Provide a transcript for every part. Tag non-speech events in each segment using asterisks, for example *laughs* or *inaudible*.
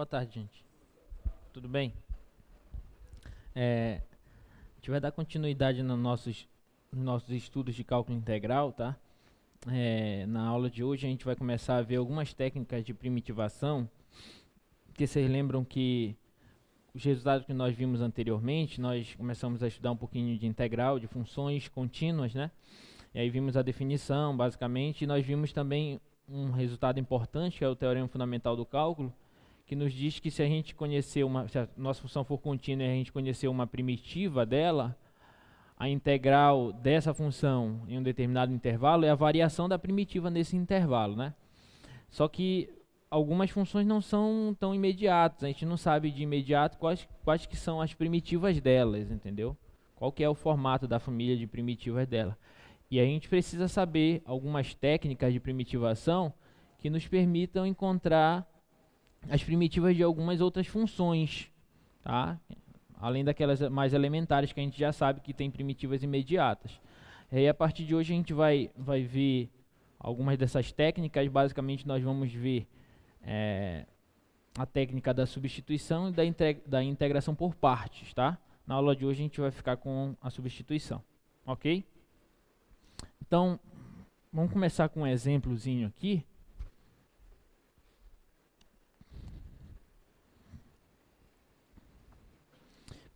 Boa tarde, gente. Tudo bem? É, a gente vai dar continuidade nos nossos, nossos estudos de cálculo integral, tá? É, na aula de hoje a gente vai começar a ver algumas técnicas de primitivação, que vocês lembram que os resultados que nós vimos anteriormente, nós começamos a estudar um pouquinho de integral, de funções contínuas, né? E aí vimos a definição, basicamente, e nós vimos também um resultado importante, que é o teorema fundamental do cálculo, que nos diz que se a gente conhecer uma, se a nossa função for contínua e a gente conhecer uma primitiva dela, a integral dessa função em um determinado intervalo é a variação da primitiva nesse intervalo, né? Só que algumas funções não são tão imediatas, a gente não sabe de imediato quais, quais que são as primitivas delas, entendeu? Qual que é o formato da família de primitivas dela. E a gente precisa saber algumas técnicas de primitivação que nos permitam encontrar as primitivas de algumas outras funções, tá? além daquelas mais elementares que a gente já sabe que tem primitivas imediatas. E aí, a partir de hoje a gente vai, vai ver algumas dessas técnicas, basicamente nós vamos ver é, a técnica da substituição e da, da integração por partes, tá? Na aula de hoje a gente vai ficar com a substituição, ok? Então, vamos começar com um exemplozinho aqui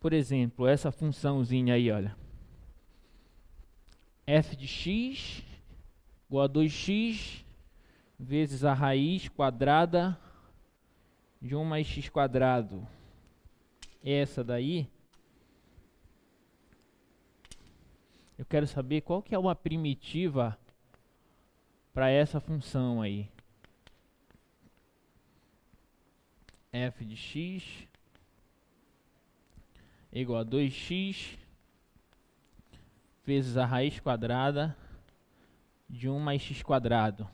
por exemplo, essa funçãozinha aí, olha. f de x igual a 2x vezes a raiz quadrada de 1 mais x quadrado. Essa daí, eu quero saber qual que é uma primitiva para essa função aí. f de x é igual a 2x vezes a raiz quadrada de 1 mais x quadrado.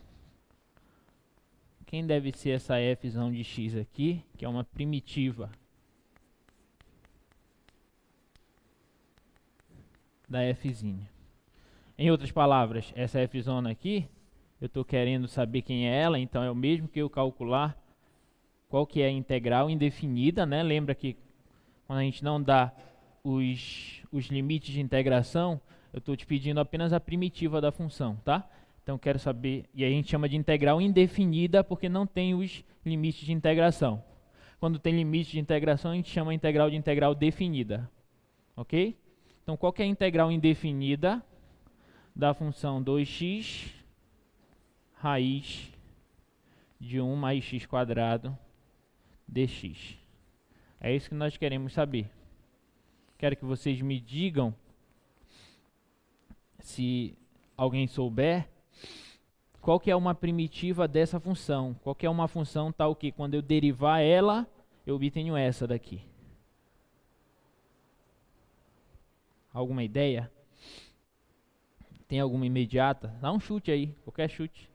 Quem deve ser essa f de x aqui, que é uma primitiva da f. Em outras palavras, essa f aqui, eu estou querendo saber quem é ela, então é o mesmo que eu calcular qual que é a integral indefinida, né? Lembra que quando a gente não dá os, os limites de integração, eu estou te pedindo apenas a primitiva da função, tá? Então quero saber, e a gente chama de integral indefinida porque não tem os limites de integração. Quando tem limite de integração, a gente chama a integral de integral definida. Ok? Então qual é a integral indefinida da função 2x raiz de 1 mais x quadrado dx? É isso que nós queremos saber. Quero que vocês me digam se alguém souber qual que é uma primitiva dessa função? Qual que é uma função tal que quando eu derivar ela, eu obtenho essa daqui? Alguma ideia? Tem alguma imediata? Dá um chute aí, qualquer chute.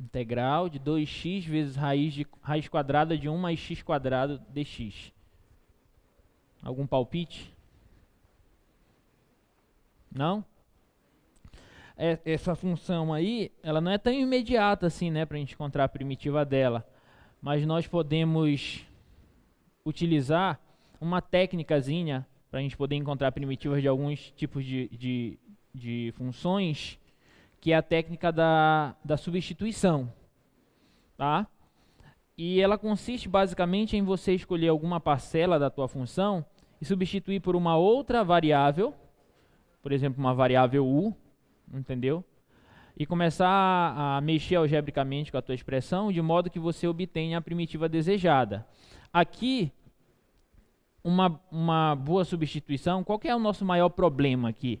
integral de 2x vezes raiz, de, raiz quadrada de 1 mais x quadrado dx. Algum palpite? Não? É, essa função aí, ela não é tão imediata assim, né, para a gente encontrar a primitiva dela. Mas nós podemos utilizar uma técnicazinha para a gente poder encontrar primitivas de alguns tipos de, de, de funções que é a técnica da, da substituição. Tá? E ela consiste basicamente em você escolher alguma parcela da tua função e substituir por uma outra variável, por exemplo, uma variável u, entendeu? E começar a mexer algebricamente com a tua expressão de modo que você obtenha a primitiva desejada. Aqui, uma, uma boa substituição, qual é o nosso maior problema aqui?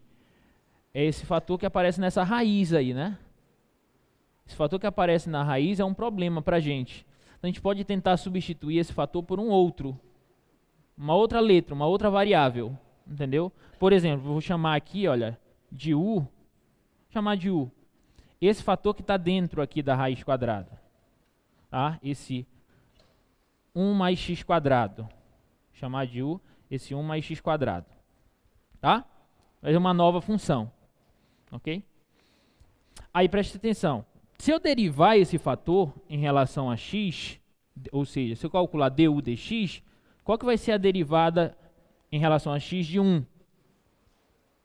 é esse fator que aparece nessa raiz aí, né? Esse fator que aparece na raiz é um problema para a gente. Então, a gente pode tentar substituir esse fator por um outro, uma outra letra, uma outra variável, entendeu? Por exemplo, vou chamar aqui, olha, de U, chamar de U. Esse fator que está dentro aqui da raiz quadrada, tá? Esse 1 mais x quadrado, chamar de U, esse 1 mais x quadrado, tá? Mas é uma nova função ok? Aí preste atenção. Se eu derivar esse fator em relação a x, ou seja, se eu calcular du dx, qual que vai ser a derivada em relação a x de 1?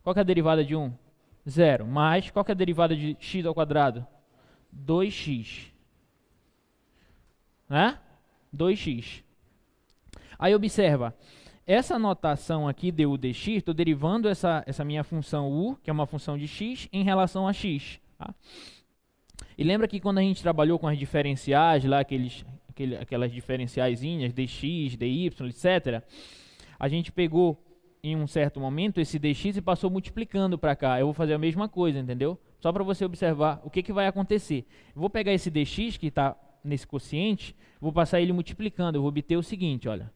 Qual que é a derivada de 1? Zero. Mais, qual que é a derivada de x ao quadrado? 2x. Né? 2x. Aí observa, essa notação aqui, du dx, estou derivando essa, essa minha função u, que é uma função de x, em relação a x. Tá? E lembra que quando a gente trabalhou com as diferenciais, lá, aqueles, aquele, aquelas diferenciaisinhas, dx, dy, etc., a gente pegou em um certo momento esse dx e passou multiplicando para cá. Eu vou fazer a mesma coisa, entendeu? Só para você observar o que, que vai acontecer. vou pegar esse dx que está nesse quociente, vou passar ele multiplicando, eu vou obter o seguinte, olha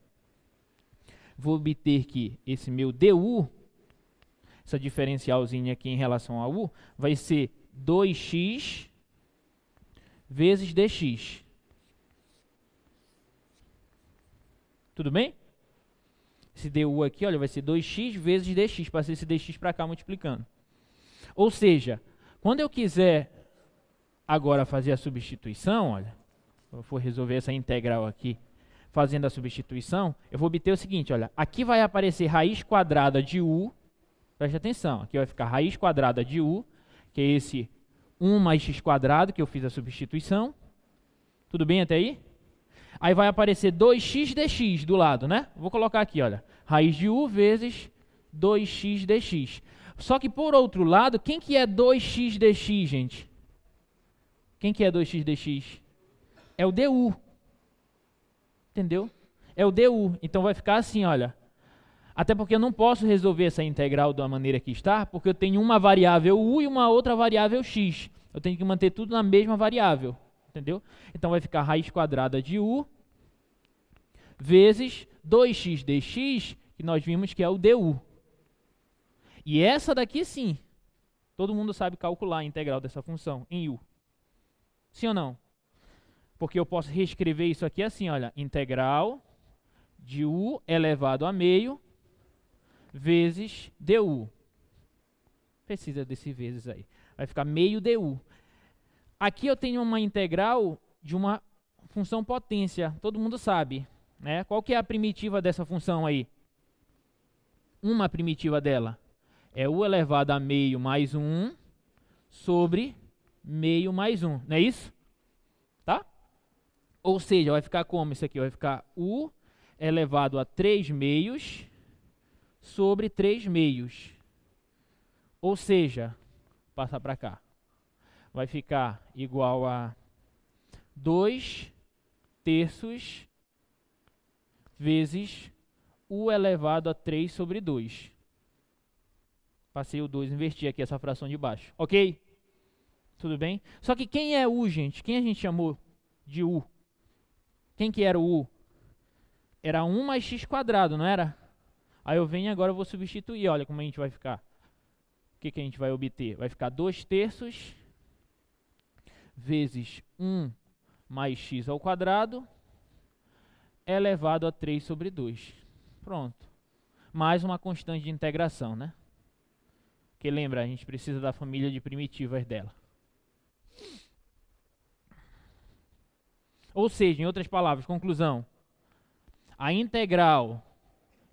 vou obter que esse meu du, essa diferencialzinha aqui em relação a u, vai ser 2x vezes dx. Tudo bem? Esse du aqui, olha, vai ser 2x vezes dx, passei esse dx para cá multiplicando. Ou seja, quando eu quiser agora fazer a substituição, olha, eu vou resolver essa integral aqui fazendo a substituição, eu vou obter o seguinte, olha, aqui vai aparecer raiz quadrada de U, preste atenção, aqui vai ficar raiz quadrada de U, que é esse 1 mais x quadrado que eu fiz a substituição, tudo bem até aí? Aí vai aparecer 2x dx do lado, né? Vou colocar aqui, olha, raiz de U vezes 2x dx. Só que por outro lado, quem que é 2x dx, gente? Quem que é 2x dx? É o du. Entendeu? É o DU. Então vai ficar assim, olha. Até porque eu não posso resolver essa integral da maneira que está, porque eu tenho uma variável u e uma outra variável x. Eu tenho que manter tudo na mesma variável. Entendeu? Então vai ficar raiz quadrada de u vezes 2x dx, que nós vimos que é o du. E essa daqui sim. Todo mundo sabe calcular a integral dessa função em u. Sim ou não? Porque eu posso reescrever isso aqui assim, olha, integral de u elevado a meio vezes du. Precisa desse vezes aí. Vai ficar meio du. Aqui eu tenho uma integral de uma função potência, todo mundo sabe. Né? Qual que é a primitiva dessa função aí? Uma primitiva dela. É u elevado a meio mais 1 sobre meio mais 1, não é isso? Ou seja, vai ficar como isso aqui? Vai ficar U elevado a 3 meios sobre 3 meios. Ou seja, passar para cá. Vai ficar igual a 2 terços vezes U elevado a 3 sobre 2. Passei o 2, inverti aqui essa fração de baixo. Ok? Tudo bem? Só que quem é U, gente? Quem a gente chamou de U? Quem que era o U? Era 1 mais x quadrado, não era? Aí eu venho agora vou substituir. Olha como a gente vai ficar. O que, que a gente vai obter? Vai ficar 2 terços vezes 1 mais x ao quadrado elevado a 3 sobre 2. Pronto. Mais uma constante de integração, né? Que lembra, a gente precisa da família de primitivas dela. Ou seja, em outras palavras, conclusão: a integral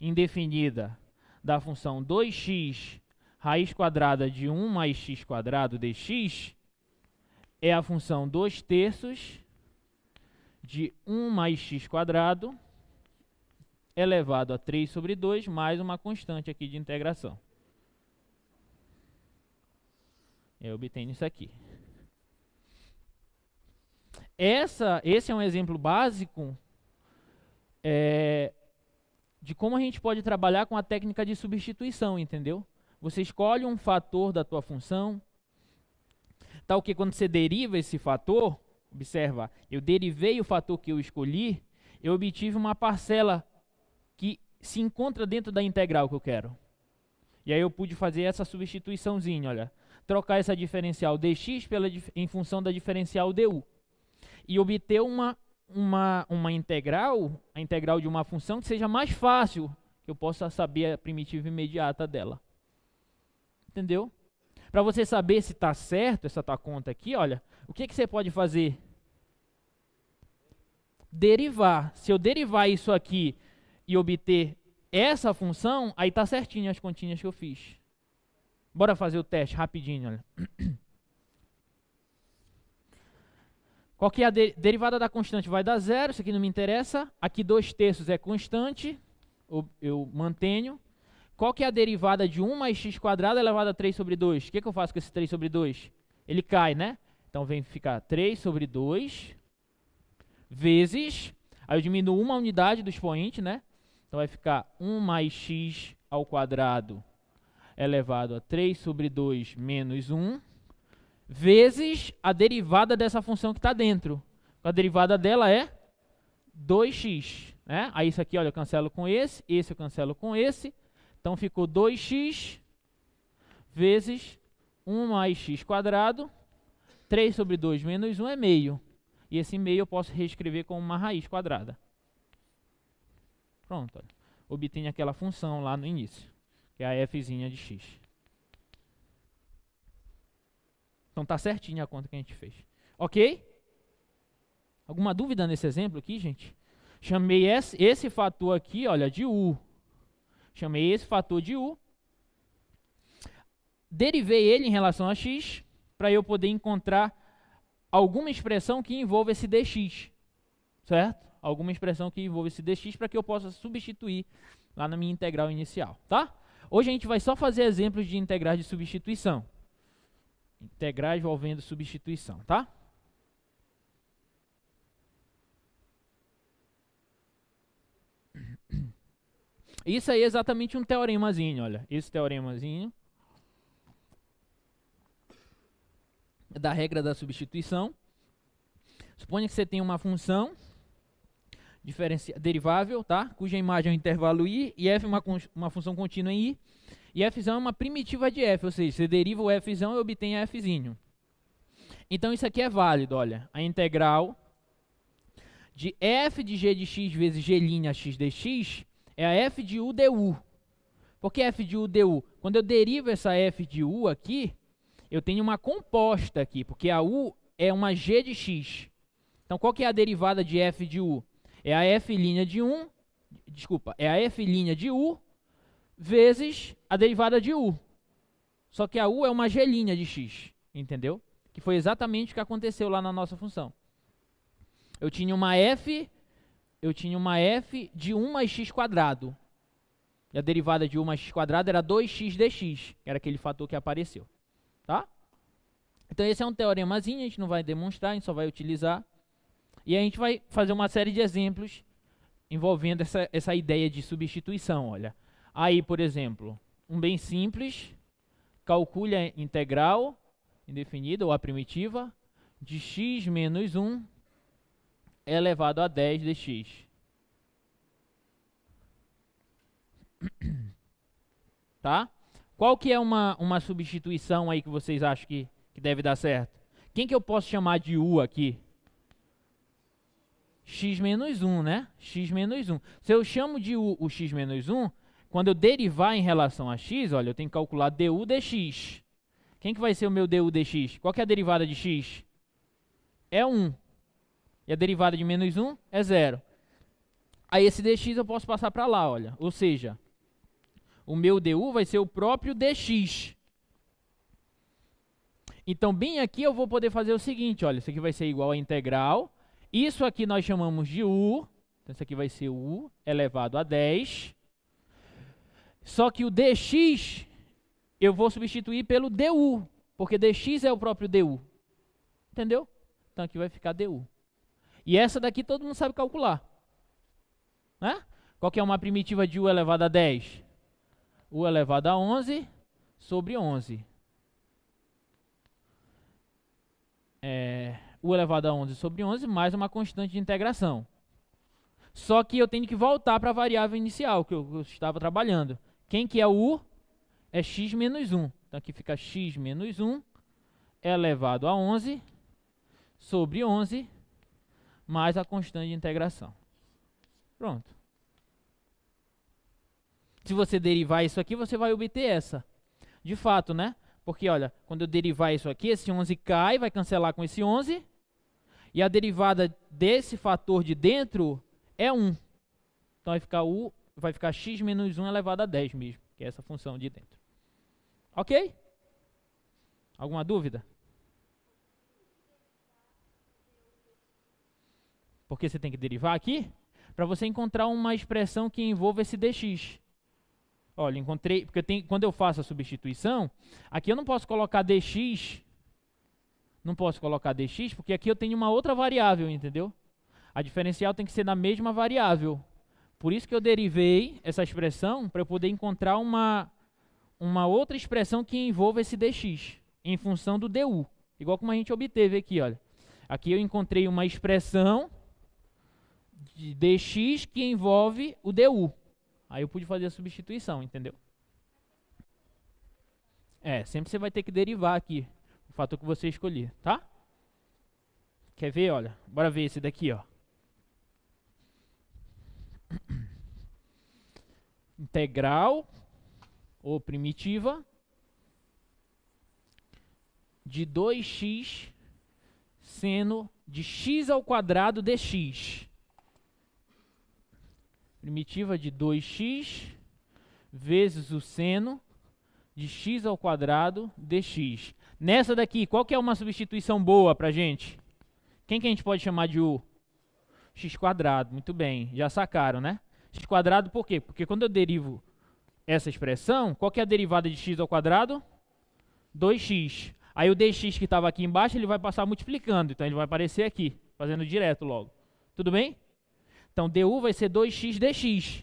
indefinida da função 2x raiz quadrada de 1 mais x quadrado dx é a função 2 terços de 1 mais x quadrado elevado a 3 sobre 2 mais uma constante aqui de integração. Eu obtenho isso aqui. Essa, esse é um exemplo básico é, de como a gente pode trabalhar com a técnica de substituição, entendeu? Você escolhe um fator da tua função, tal que quando você deriva esse fator, observa, eu derivei o fator que eu escolhi, eu obtive uma parcela que se encontra dentro da integral que eu quero. E aí eu pude fazer essa substituiçãozinha, olha. Trocar essa diferencial dx pela, em função da diferencial du e obter uma, uma, uma integral, a integral de uma função que seja mais fácil, que eu possa saber a primitiva imediata dela. Entendeu? Para você saber se está certo essa tua conta aqui, olha, o que, que você pode fazer? Derivar. Se eu derivar isso aqui e obter essa função, aí está certinho as continhas que eu fiz. Bora fazer o teste rapidinho, olha. *clears throat* Qual que é a de derivada da constante? Vai dar zero, isso aqui não me interessa. Aqui 2 terços é constante, eu mantenho. Qual que é a derivada de 1 mais x quadrado elevado a 3 sobre 2? O que, que eu faço com esse 3 sobre 2? Ele cai, né? Então vem ficar 3 sobre 2 vezes... Aí eu diminuo uma unidade do expoente, né? Então vai ficar 1 mais x ao quadrado elevado a 3 sobre 2 menos 1 vezes a derivada dessa função que está dentro. A derivada dela é 2x. Né? Aí isso aqui, olha, eu cancelo com esse, esse eu cancelo com esse. Então ficou 2x vezes 1 mais x quadrado. 3 sobre 2 menos 1 é meio. E esse meio eu posso reescrever como uma raiz quadrada. Pronto, olha. obtenho aquela função lá no início, que é a fzinha de x. Então tá certinho a conta que a gente fez. Ok? Alguma dúvida nesse exemplo aqui, gente? Chamei esse, esse fator aqui, olha, de U. Chamei esse fator de U. Derivei ele em relação a x para eu poder encontrar alguma expressão que envolva esse dx. Certo? Alguma expressão que envolva esse dx para que eu possa substituir lá na minha integral inicial, tá? Hoje a gente vai só fazer exemplos de integrais de substituição. Integrais envolvendo substituição, tá? Isso aí é exatamente um teoremazinho, olha. Esse teoremazinho é da regra da substituição. Suponha que você tem uma função derivável, tá? Cuja imagem é um intervalo i e f é uma, uma função contínua em i e f é uma primitiva de f, ou seja, você deriva o f e obtém f. Então isso aqui é válido, olha. A integral de f de g de x vezes g' x dx é a f de u du. Por que f de u du? Quando eu derivo essa f de u aqui, eu tenho uma composta aqui, porque a u é uma g de x. Então qual que é a derivada de f de u? É a f' de 1, desculpa, é a f' de u vezes a derivada de u. Só que a u é uma gelinha de x, entendeu? Que foi exatamente o que aconteceu lá na nossa função. Eu tinha uma f, eu tinha uma f de 1 mais x quadrado. E a derivada de 1 mais x quadrado era 2x dx, que era aquele fator que apareceu, tá? Então esse é um teoremazinho, a gente não vai demonstrar, a gente só vai utilizar. E a gente vai fazer uma série de exemplos envolvendo essa, essa ideia de substituição, olha. Aí, por exemplo, um bem simples, calcule a integral indefinida ou a primitiva de x menos 1 elevado a 10 dx. *coughs* Tá? Qual que é uma, uma substituição aí que vocês acham que, que deve dar certo? Quem que eu posso chamar de u aqui? x menos 1, né? x menos 1. Se eu chamo de u o x menos 1, quando eu derivar em relação a x, olha, eu tenho que calcular du dx. Quem que vai ser o meu du dx? Qual é a derivada de x? É 1. E a derivada de menos 1 é zero. Aí esse dx eu posso passar para lá, olha. Ou seja, o meu du vai ser o próprio dx. Então, bem aqui eu vou poder fazer o seguinte, olha, isso aqui vai ser igual a integral. Isso aqui nós chamamos de u, então isso aqui vai ser u elevado a 10 só que o dx eu vou substituir pelo du, porque dx é o próprio du. Entendeu? Então aqui vai ficar du. E essa daqui todo mundo sabe calcular. Né? Qual que é uma primitiva de u elevado a 10? u elevado a 11 sobre 11. É, u elevado a 11 sobre 11 mais uma constante de integração. Só que eu tenho que voltar para a variável inicial que eu, que eu estava trabalhando. Quem que é o u? É x menos 1. Então, aqui fica x menos 1 é elevado a 11 sobre 11 mais a constante de integração. Pronto. Se você derivar isso aqui, você vai obter essa. De fato, né? Porque, olha, quando eu derivar isso aqui, esse 11 cai, vai cancelar com esse 11. E a derivada desse fator de dentro é 1. Então vai ficar u vai ficar x menos 1 elevado a 10 mesmo, que é essa função de dentro. Ok? Alguma dúvida? Porque você tem que derivar aqui para você encontrar uma expressão que envolva esse dx. Olha, encontrei, porque eu tenho, quando eu faço a substituição, aqui eu não posso colocar dx, não posso colocar dx, porque aqui eu tenho uma outra variável, entendeu? A diferencial tem que ser na mesma variável. Por isso que eu derivei essa expressão para eu poder encontrar uma, uma outra expressão que envolva esse dx em função do du, igual como a gente obteve aqui, olha. Aqui eu encontrei uma expressão de dx que envolve o du. Aí eu pude fazer a substituição, entendeu? É, sempre você vai ter que derivar aqui o fator que você escolher, tá? Quer ver, olha? Bora ver esse daqui, ó. integral ou primitiva de 2x seno de x ao quadrado dx. Primitiva de 2x vezes o seno de x ao quadrado dx. Nessa daqui, qual que é uma substituição boa a gente? Quem que a gente pode chamar de u? x quadrado, muito bem. Já sacaram, né? quadrado, por quê? Porque quando eu derivo essa expressão, qual que é a derivada de x ao quadrado? 2x. Aí o dx que estava aqui embaixo, ele vai passar multiplicando, então ele vai aparecer aqui, fazendo direto logo. Tudo bem? Então du vai ser 2x dx.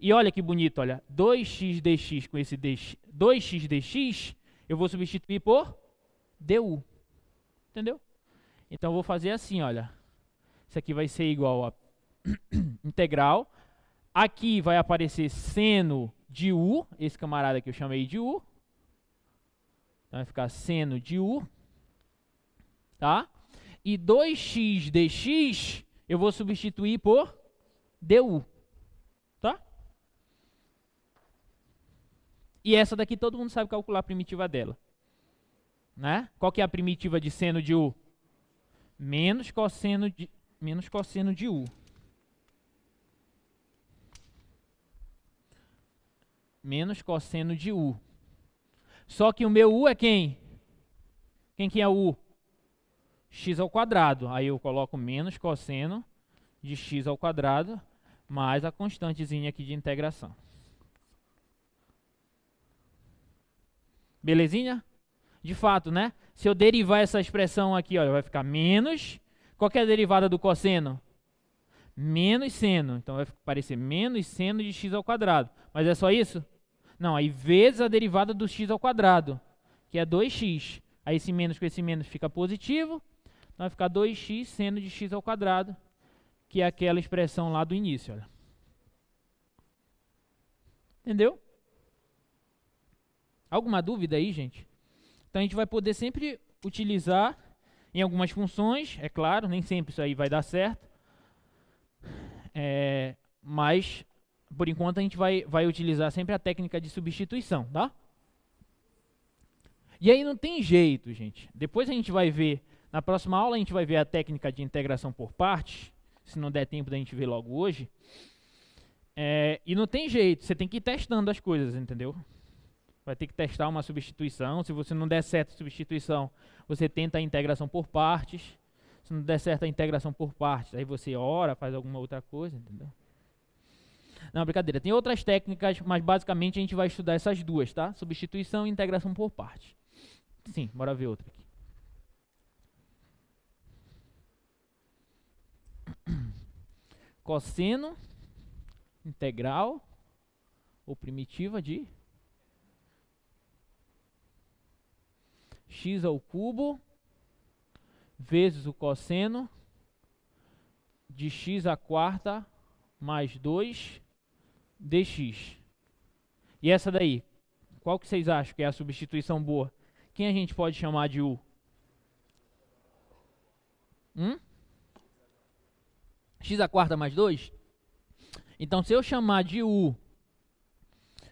E olha que bonito, olha, 2x dx com esse dx, 2x dx, eu vou substituir por du. Entendeu? Então eu vou fazer assim, olha. Isso aqui vai ser igual a *coughs* integral Aqui vai aparecer seno de U, esse camarada que eu chamei de U. Então vai ficar seno de U. Tá? E 2x dx eu vou substituir por du. Tá? E essa daqui todo mundo sabe calcular a primitiva dela. Né? Qual que é a primitiva de seno de U? Menos cosseno de, menos cosseno de U. menos cosseno de U. Só que o meu U é quem? Quem que é U? X ao quadrado. Aí eu coloco menos cosseno de X ao quadrado mais a constantezinha aqui de integração. Belezinha? De fato, né? Se eu derivar essa expressão aqui, olha, vai ficar menos... Qual é a derivada do cosseno? menos seno. Então vai parecer menos seno de x ao quadrado. Mas é só isso? Não, aí vezes a derivada do x ao quadrado, que é 2x. Aí esse menos com esse menos fica positivo. Então vai ficar 2x seno de x ao quadrado, que é aquela expressão lá do início. Olha. Entendeu? Alguma dúvida aí, gente? Então a gente vai poder sempre utilizar em algumas funções, é claro, nem sempre isso aí vai dar certo, é, mas, por enquanto, a gente vai, vai utilizar sempre a técnica de substituição, tá? E aí não tem jeito, gente. Depois a gente vai ver, na próxima aula a gente vai ver a técnica de integração por partes, se não der tempo da gente ver logo hoje. É, e não tem jeito, você tem que ir testando as coisas, entendeu? Vai ter que testar uma substituição, se você não der certo a substituição, você tenta a integração por partes. Se não der certo a integração por partes, aí você ora, faz alguma outra coisa, entendeu? Não, brincadeira. Tem outras técnicas, mas basicamente a gente vai estudar essas duas, tá? Substituição e integração por partes. Sim, bora ver outra aqui. *coughs* Cosseno integral ou primitiva de x ao cubo vezes o cosseno de x a quarta mais 2 dx. E essa daí, qual que vocês acham que é a substituição boa? Quem a gente pode chamar de u? Hum? x a quarta mais 2? Então, se eu chamar de u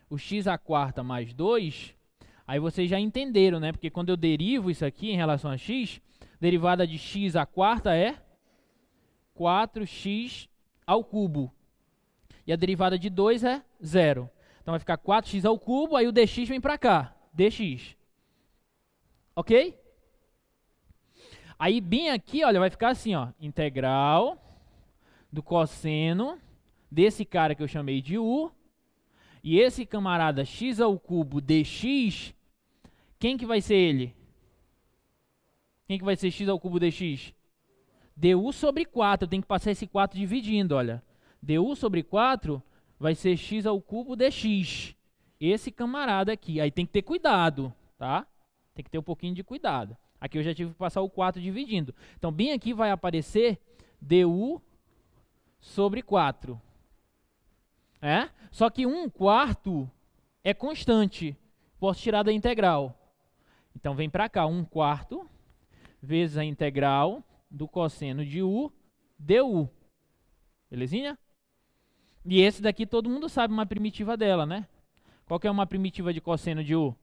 o x a quarta mais 2, aí vocês já entenderam, né? Porque quando eu derivo isso aqui em relação a x, Derivada de x à quarta é 4x ao cubo. E a derivada de 2 é zero. Então vai ficar 4x ao cubo, aí o dx vem para cá, dx. Ok? Aí bem aqui, olha, vai ficar assim, ó, integral do cosseno desse cara que eu chamei de u e esse camarada x ao cubo dx, quem que vai ser ele? Quem que vai ser x ao cubo dx? du sobre 4, tem que passar esse 4 dividindo, olha. du sobre 4 vai ser x ao cubo dx. Esse camarada aqui, aí tem que ter cuidado, tá? Tem que ter um pouquinho de cuidado. Aqui eu já tive que passar o 4 dividindo. Então, bem aqui vai aparecer du sobre 4. É? Só que 1 quarto é constante. Posso tirar da integral. Então, vem para cá, 1 quarto vezes a integral do cosseno de u du. Belezinha? E esse daqui todo mundo sabe uma primitiva dela, né? Qual que é uma primitiva de cosseno de u?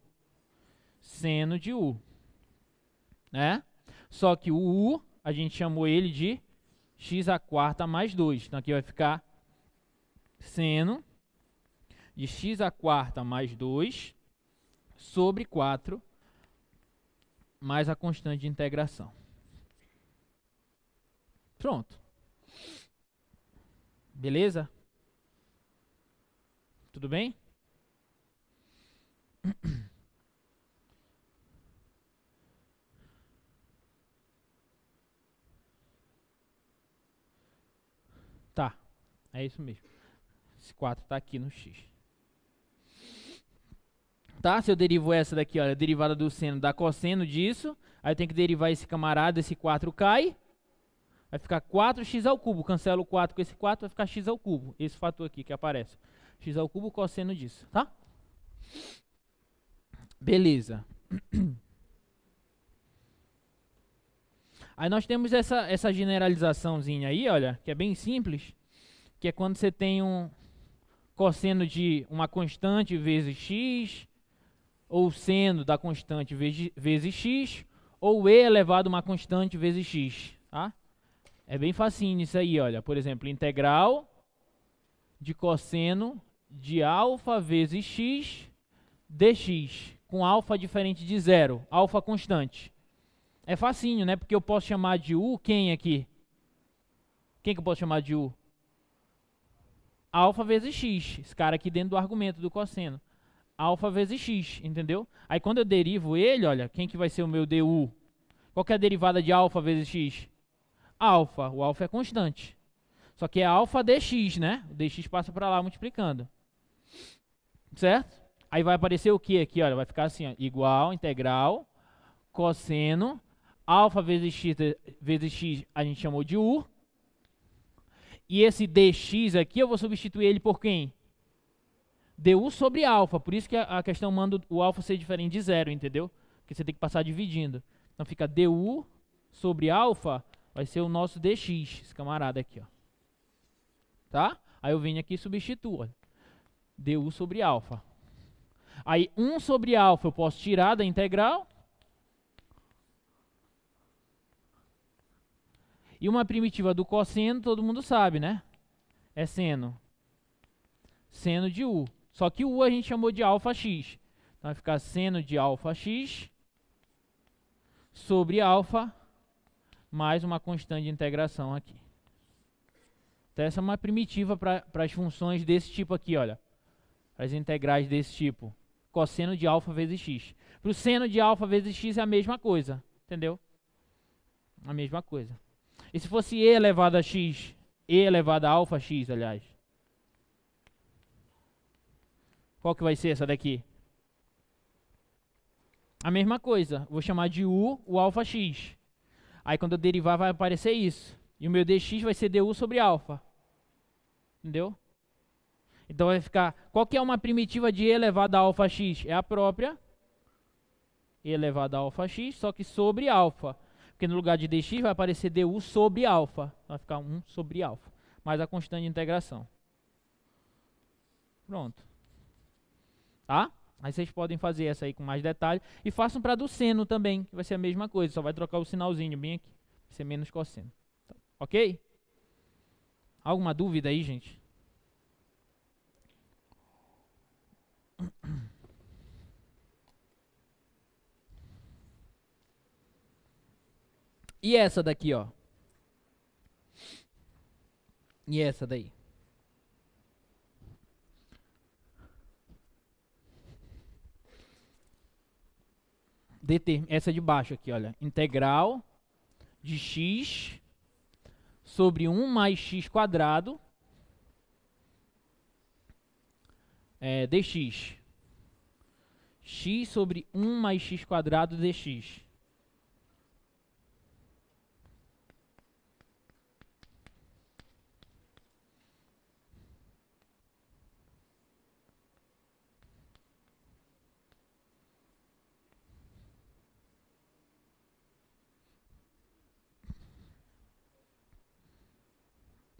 Seno de u. Né? Só que o u, a gente chamou ele de x a quarta mais 2. Então aqui vai ficar seno de x a quarta mais 2 sobre 4 mais a constante de integração. Pronto. Beleza? Tudo bem? Tá. É isso mesmo. Esse 4 está aqui no X tá? Se eu derivo essa daqui, olha, derivada do seno dá cosseno disso. Aí eu tenho que derivar esse camarada, esse 4 cai. Vai ficar 4x ao cubo. cancelo o 4 com esse 4, vai ficar x ao cubo. Esse fator aqui que aparece. x ao cubo cosseno disso, tá? Beleza. Aí nós temos essa, essa generalizaçãozinha aí, olha, que é bem simples, que é quando você tem um cosseno de uma constante vezes x, ou seno da constante vezes x, ou e elevado a uma constante vezes x. Tá? É bem facinho isso aí, olha. Por exemplo, integral de cosseno de alfa vezes x dx, com alfa diferente de zero, alfa constante. É facinho, né? Porque eu posso chamar de u quem aqui? Quem que eu posso chamar de u? Alfa vezes x, esse cara aqui dentro do argumento do cosseno alfa vezes x, entendeu? Aí quando eu derivo ele, olha, quem que vai ser o meu du? Qual que é a derivada de alfa vezes x? Alfa, o alfa é constante. Só que é alfa dx, né? O dx passa para lá multiplicando. Certo? Aí vai aparecer o que aqui, olha, vai ficar assim, ó, igual, integral, cosseno, alfa vezes x, vezes x a gente chamou de u, e esse dx aqui eu vou substituir ele por quem? DU sobre alfa, por isso que a, questão manda o alfa ser diferente de zero, entendeu? Porque você tem que passar dividindo. Então fica DU sobre alfa, vai ser o nosso DX, esse camarada aqui, ó. Tá? Aí eu venho aqui e substituo, DU sobre alfa. Aí 1 sobre alfa eu posso tirar da integral. E uma primitiva do cosseno, todo mundo sabe, né? É seno. Seno de U. Só que o a gente chamou de alfa x. Então vai ficar seno de alfa x sobre alfa mais uma constante de integração aqui. Então essa é uma primitiva para as funções desse tipo aqui, olha. Para as integrais desse tipo. Cosseno de alfa vezes x. Para o seno de alfa vezes x é a mesma coisa, entendeu? A mesma coisa. E se fosse e elevado a x, e elevado a alfa x, aliás, Qual que vai ser essa daqui? A mesma coisa, vou chamar de U o alfa x. Aí quando eu derivar vai aparecer isso. E o meu dx vai ser du sobre alfa. Entendeu? Então vai ficar, qual que é uma primitiva de e elevado a alfa x? É a própria e elevado a alfa x, só que sobre alfa. Porque no lugar de dx vai aparecer du sobre alfa. Vai ficar 1 sobre alfa. Mais a constante de integração. Pronto tá? Aí vocês podem fazer essa aí com mais detalhe. E façam para do seno também, que vai ser a mesma coisa. Só vai trocar o sinalzinho bem aqui. Vai ser menos cosseno. Então, ok? Alguma dúvida aí, gente? E essa daqui, ó. E essa daí. determ... essa de baixo aqui, olha, integral de x sobre 1 mais x quadrado é, dx. x sobre 1 mais x quadrado dx.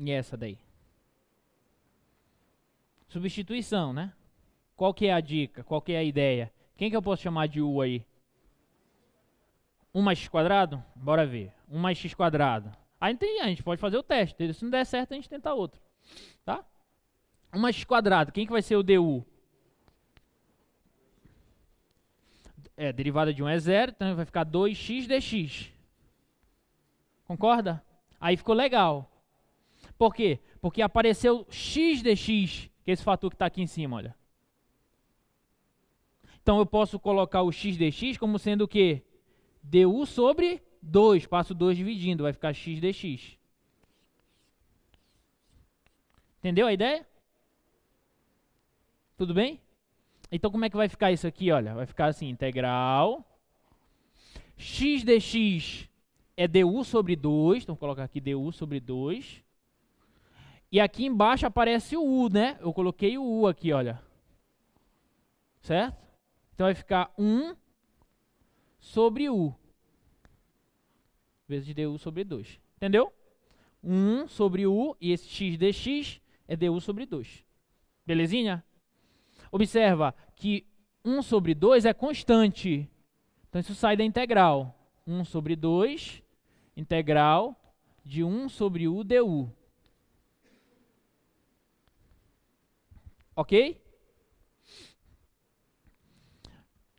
E essa daí? Substituição, né? Qual que é a dica? Qual que é a ideia? Quem que eu posso chamar de U aí? 1 mais x quadrado? Bora ver. 1 mais x quadrado. Aí tem, a gente pode fazer o teste. Se não der certo, a gente tenta outro. Tá? 1 mais x quadrado. Quem que vai ser o du? É, derivada de 1 é zero, então vai ficar 2x dx. Concorda? Aí ficou legal. Por quê? Porque apareceu x dx, que é esse fator que está aqui em cima, olha. Então eu posso colocar o x dx como sendo o quê? du sobre 2, passo 2 dividindo, vai ficar x dx. Entendeu a ideia? Tudo bem? Então como é que vai ficar isso aqui, olha? Vai ficar assim, integral x dx é du sobre 2, então vou colocar aqui du sobre 2 e aqui embaixo aparece o U, né? Eu coloquei o U aqui, olha. Certo? Então vai ficar 1 sobre U. Vezes du sobre 2. Entendeu? 1 sobre U e esse x dx é du sobre 2. Belezinha? Observa que 1 sobre 2 é constante. Então isso sai da integral. 1 sobre 2, integral de 1 sobre u du. Ok?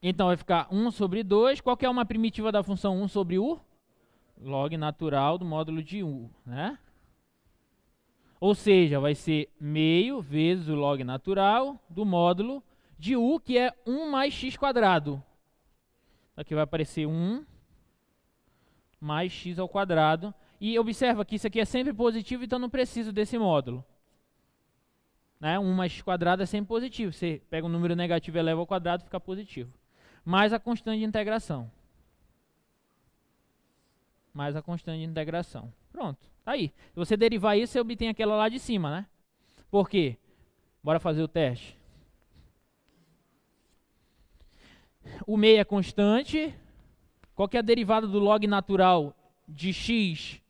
Então vai ficar 1 sobre 2. Qual que é uma primitiva da função 1 sobre u? Log natural do módulo de u, né? Ou seja, vai ser meio vezes o log natural do módulo de u, que é 1 mais x quadrado. Aqui vai aparecer 1 mais x ao quadrado. E observa que isso aqui é sempre positivo, então não preciso desse módulo. Né? 1 mais x quadrada é sempre positivo. Você pega um número negativo e eleva ao quadrado, fica positivo. Mais a constante de integração. Mais a constante de integração. Pronto, tá aí. Se você derivar isso, você obtém aquela lá de cima, né? Por quê? Bora fazer o teste. O meio é constante. Qual que é a derivada do log natural de x?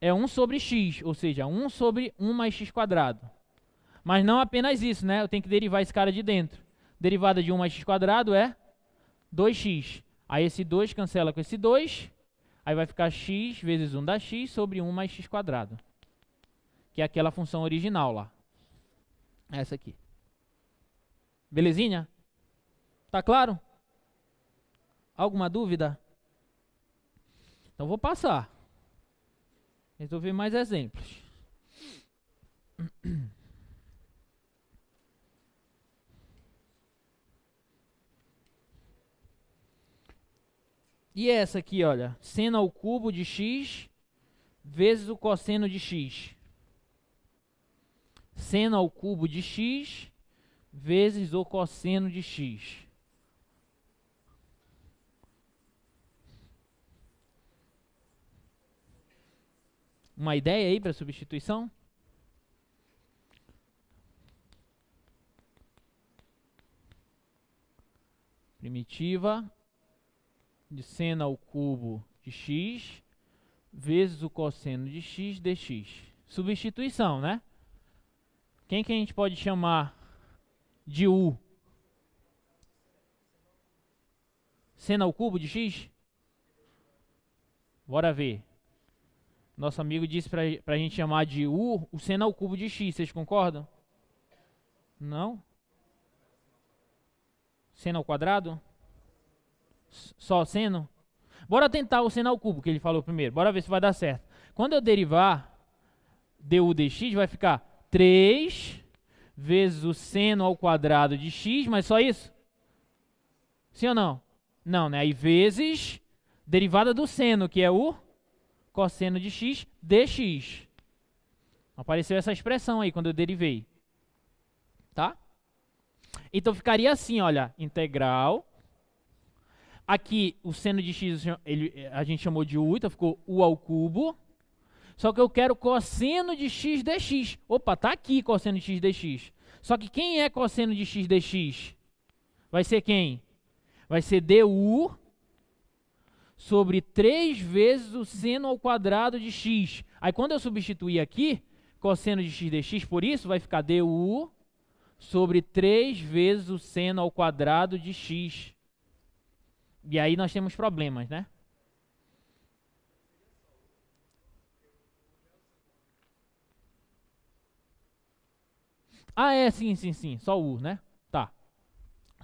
É 1 sobre x, ou seja, 1 sobre 1 mais x quadrado. Mas não apenas isso, né? Eu tenho que derivar esse cara de dentro. Derivada de 1 mais x² é 2x. Aí esse 2 cancela com esse 2. Aí vai ficar x vezes 1 dá x sobre 1 mais x². Que é aquela função original lá. Essa aqui. Belezinha? Tá claro? Alguma dúvida? Então vou passar. Resolver mais exemplos. *clears throat* E essa aqui, olha, seno ao cubo de x vezes o cosseno de x. Seno ao cubo de x vezes o cosseno de x. Uma ideia aí para substituição? Primitiva de seno ao cubo de x vezes o cosseno de x dx. Substituição, né? Quem que a gente pode chamar de U? Seno ao cubo de x? Bora ver. Nosso amigo disse para a gente chamar de U o seno ao cubo de x. Vocês concordam? Não? Seno ao quadrado? só seno? Bora tentar o seno ao cubo que ele falou primeiro. Bora ver se vai dar certo. Quando eu derivar du dx, vai ficar 3 vezes o seno ao quadrado de x, mas só isso? Sim ou não? Não, né? Aí vezes derivada do seno, que é o cosseno de x dx. Apareceu essa expressão aí quando eu derivei. Tá? Então ficaria assim, olha, integral Aqui, o seno de x ele, a gente chamou de u, então ficou u ao cubo. Só que eu quero cosseno de x dx. Opa, tá aqui cosseno de x dx. Só que quem é cosseno de x dx? Vai ser quem? Vai ser du sobre 3 vezes o seno ao quadrado de x. Aí quando eu substituir aqui, cosseno de x dx, por isso vai ficar du sobre 3 vezes o seno ao quadrado de x. E aí nós temos problemas, né? Ah, é, sim, sim, sim. Só o U, né? Tá.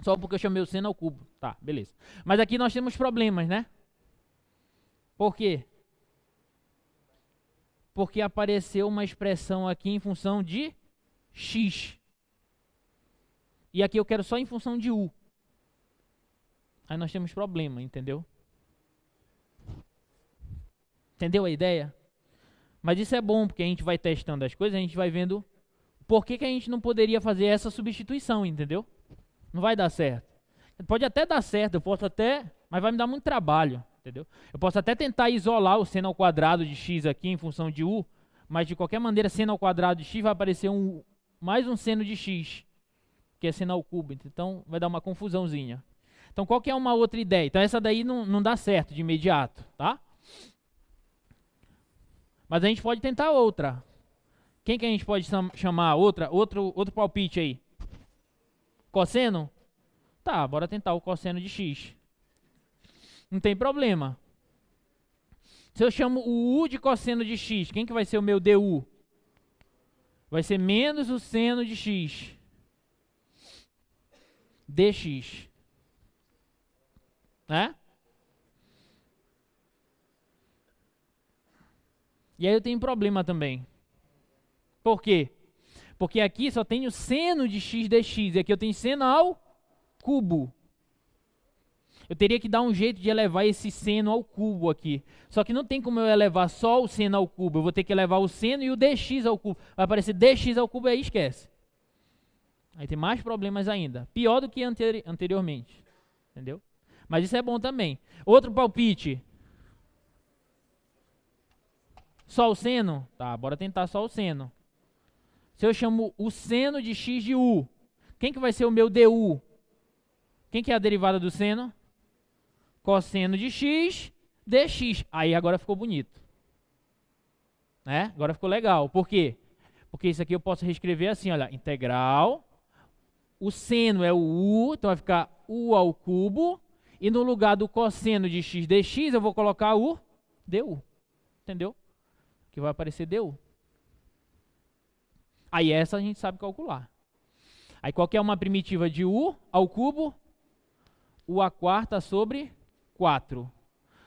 Só porque eu chamei o seno ao cubo. Tá, beleza. Mas aqui nós temos problemas, né? Por quê? Porque apareceu uma expressão aqui em função de x. E aqui eu quero só em função de u. Aí nós temos problema, entendeu? Entendeu a ideia? Mas isso é bom, porque a gente vai testando as coisas, a gente vai vendo por que, que a gente não poderia fazer essa substituição, entendeu? Não vai dar certo. Pode até dar certo, eu posso até, mas vai me dar muito trabalho, entendeu? Eu posso até tentar isolar o seno ao quadrado de x aqui em função de u, mas de qualquer maneira, seno ao quadrado de x vai aparecer um, mais um seno de x, que é seno ao cubo, então vai dar uma confusãozinha. Então, qual que é uma outra ideia? Então, essa daí não, não dá certo de imediato, tá? Mas a gente pode tentar outra. Quem que a gente pode chamar? Outra, outro, outro palpite aí. Cosseno? Tá, bora tentar o cosseno de x. Não tem problema. Se eu chamo o u de cosseno de x, quem que vai ser o meu du? Vai ser menos o seno de x. dx. Né? E aí eu tenho um problema também. Por quê? Porque aqui só tenho seno de x dx, e aqui eu tenho seno ao cubo. Eu teria que dar um jeito de elevar esse seno ao cubo aqui. Só que não tem como eu elevar só o seno ao cubo. Eu vou ter que elevar o seno e o dx ao cubo. Vai aparecer dx ao cubo e aí esquece. Aí tem mais problemas ainda. Pior do que anteri anteriormente. Entendeu? Mas isso é bom também. Outro palpite. Só o seno? Tá, bora tentar só o seno. Se eu chamo o seno de x de u, quem que vai ser o meu du? Quem que é a derivada do seno? Cosseno de x dx. Aí agora ficou bonito. Né? Agora ficou legal. Por quê? Porque isso aqui eu posso reescrever assim, olha, integral. O seno é o u, então vai ficar u ao cubo e no lugar do cosseno de x dx, eu vou colocar o du. Entendeu? Que vai aparecer du. Aí essa a gente sabe calcular. Aí qual que é uma primitiva de u ao cubo? u a quarta sobre 4.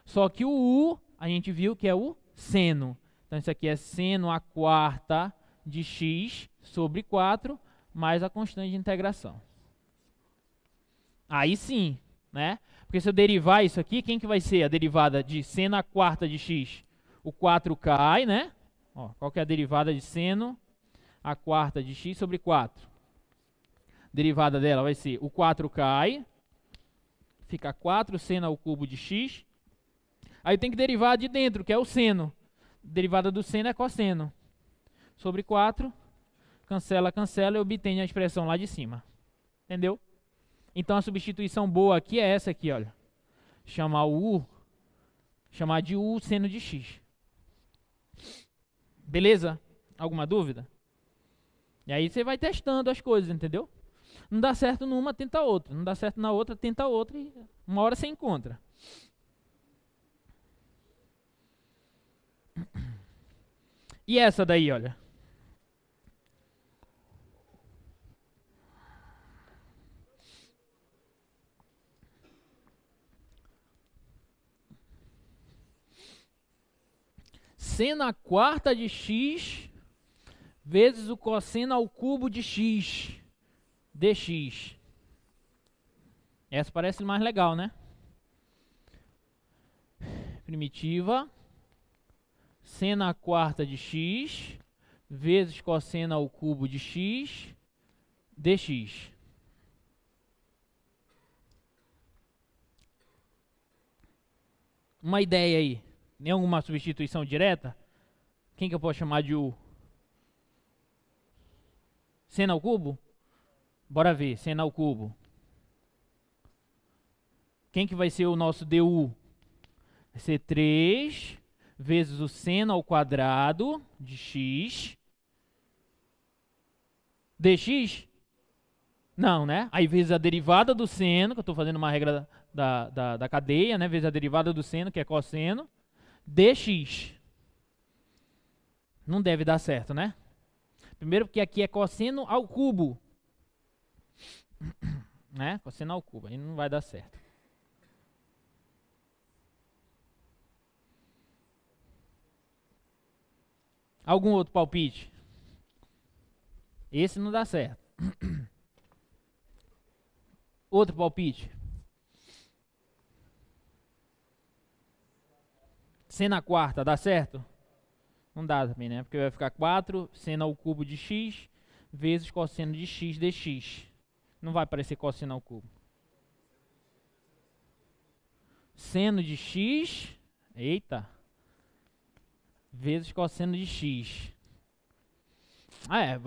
Só que o u, a gente viu que é o seno. Então isso aqui é seno a quarta de x sobre 4 mais a constante de integração. Aí sim, né? Porque se eu derivar isso aqui, quem que vai ser a derivada de seno à quarta de x? O 4 cai, né? Ó, qual que é a derivada de seno à quarta de x sobre 4? Derivada dela vai ser o 4 cai, fica 4 seno ao cubo de x. Aí tem que derivar de dentro, que é o seno. Derivada do seno é cosseno. Sobre 4, cancela, cancela e obtém a expressão lá de cima. Entendeu? Então a substituição boa aqui é essa aqui, olha. Chamar o U, chamar de U seno de X. Beleza? Alguma dúvida? E aí você vai testando as coisas, entendeu? Não dá certo numa, tenta outra. Não dá certo na outra, tenta outra e uma hora você encontra. E essa daí, olha. seno à quarta de x vezes o cosseno ao cubo de x dx. Essa parece mais legal, né? Primitiva seno à quarta de x vezes cosseno ao cubo de x dx. Uma ideia aí nenhuma substituição direta, quem que eu posso chamar de U? Sena ao cubo? Bora ver, seno ao cubo. Quem que vai ser o nosso DU? Vai ser 3 vezes o seno ao quadrado de x. dx? Não, né? Aí vezes a derivada do seno, que eu estou fazendo uma regra da, da, da, cadeia, né? Vezes a derivada do seno, que é cosseno dx. Não deve dar certo, né? Primeiro porque aqui é cosseno ao cubo. *coughs* Né? Cosseno ao cubo, aí não vai dar certo. Algum outro palpite? Esse não dá certo. *coughs* Outro palpite? Cena quarta, dá certo? Não dá também, né? Porque vai ficar 4 seno ao cubo de x vezes cosseno de x dx. Não vai aparecer cosseno ao cubo. Seno de x, eita, vezes cosseno de x. Ah, é,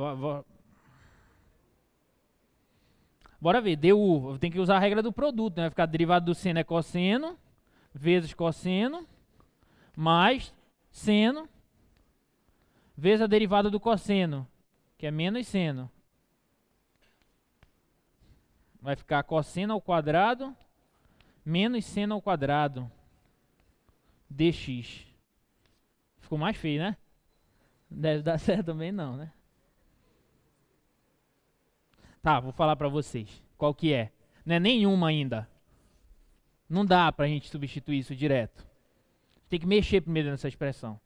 Bora ver, deu, tem que usar a regra do produto, né? Vai ficar derivado do seno é cosseno, vezes cosseno, mais seno vezes a derivada do cosseno, que é menos seno. Vai ficar cosseno ao quadrado menos seno ao quadrado dx. Ficou mais feio, né? Deve dar *laughs* certo também não, né? Tá, vou falar para vocês qual que é. Não é nenhuma ainda. Não dá para a gente substituir isso direto. Tem que mexer primeiro nessa expressão.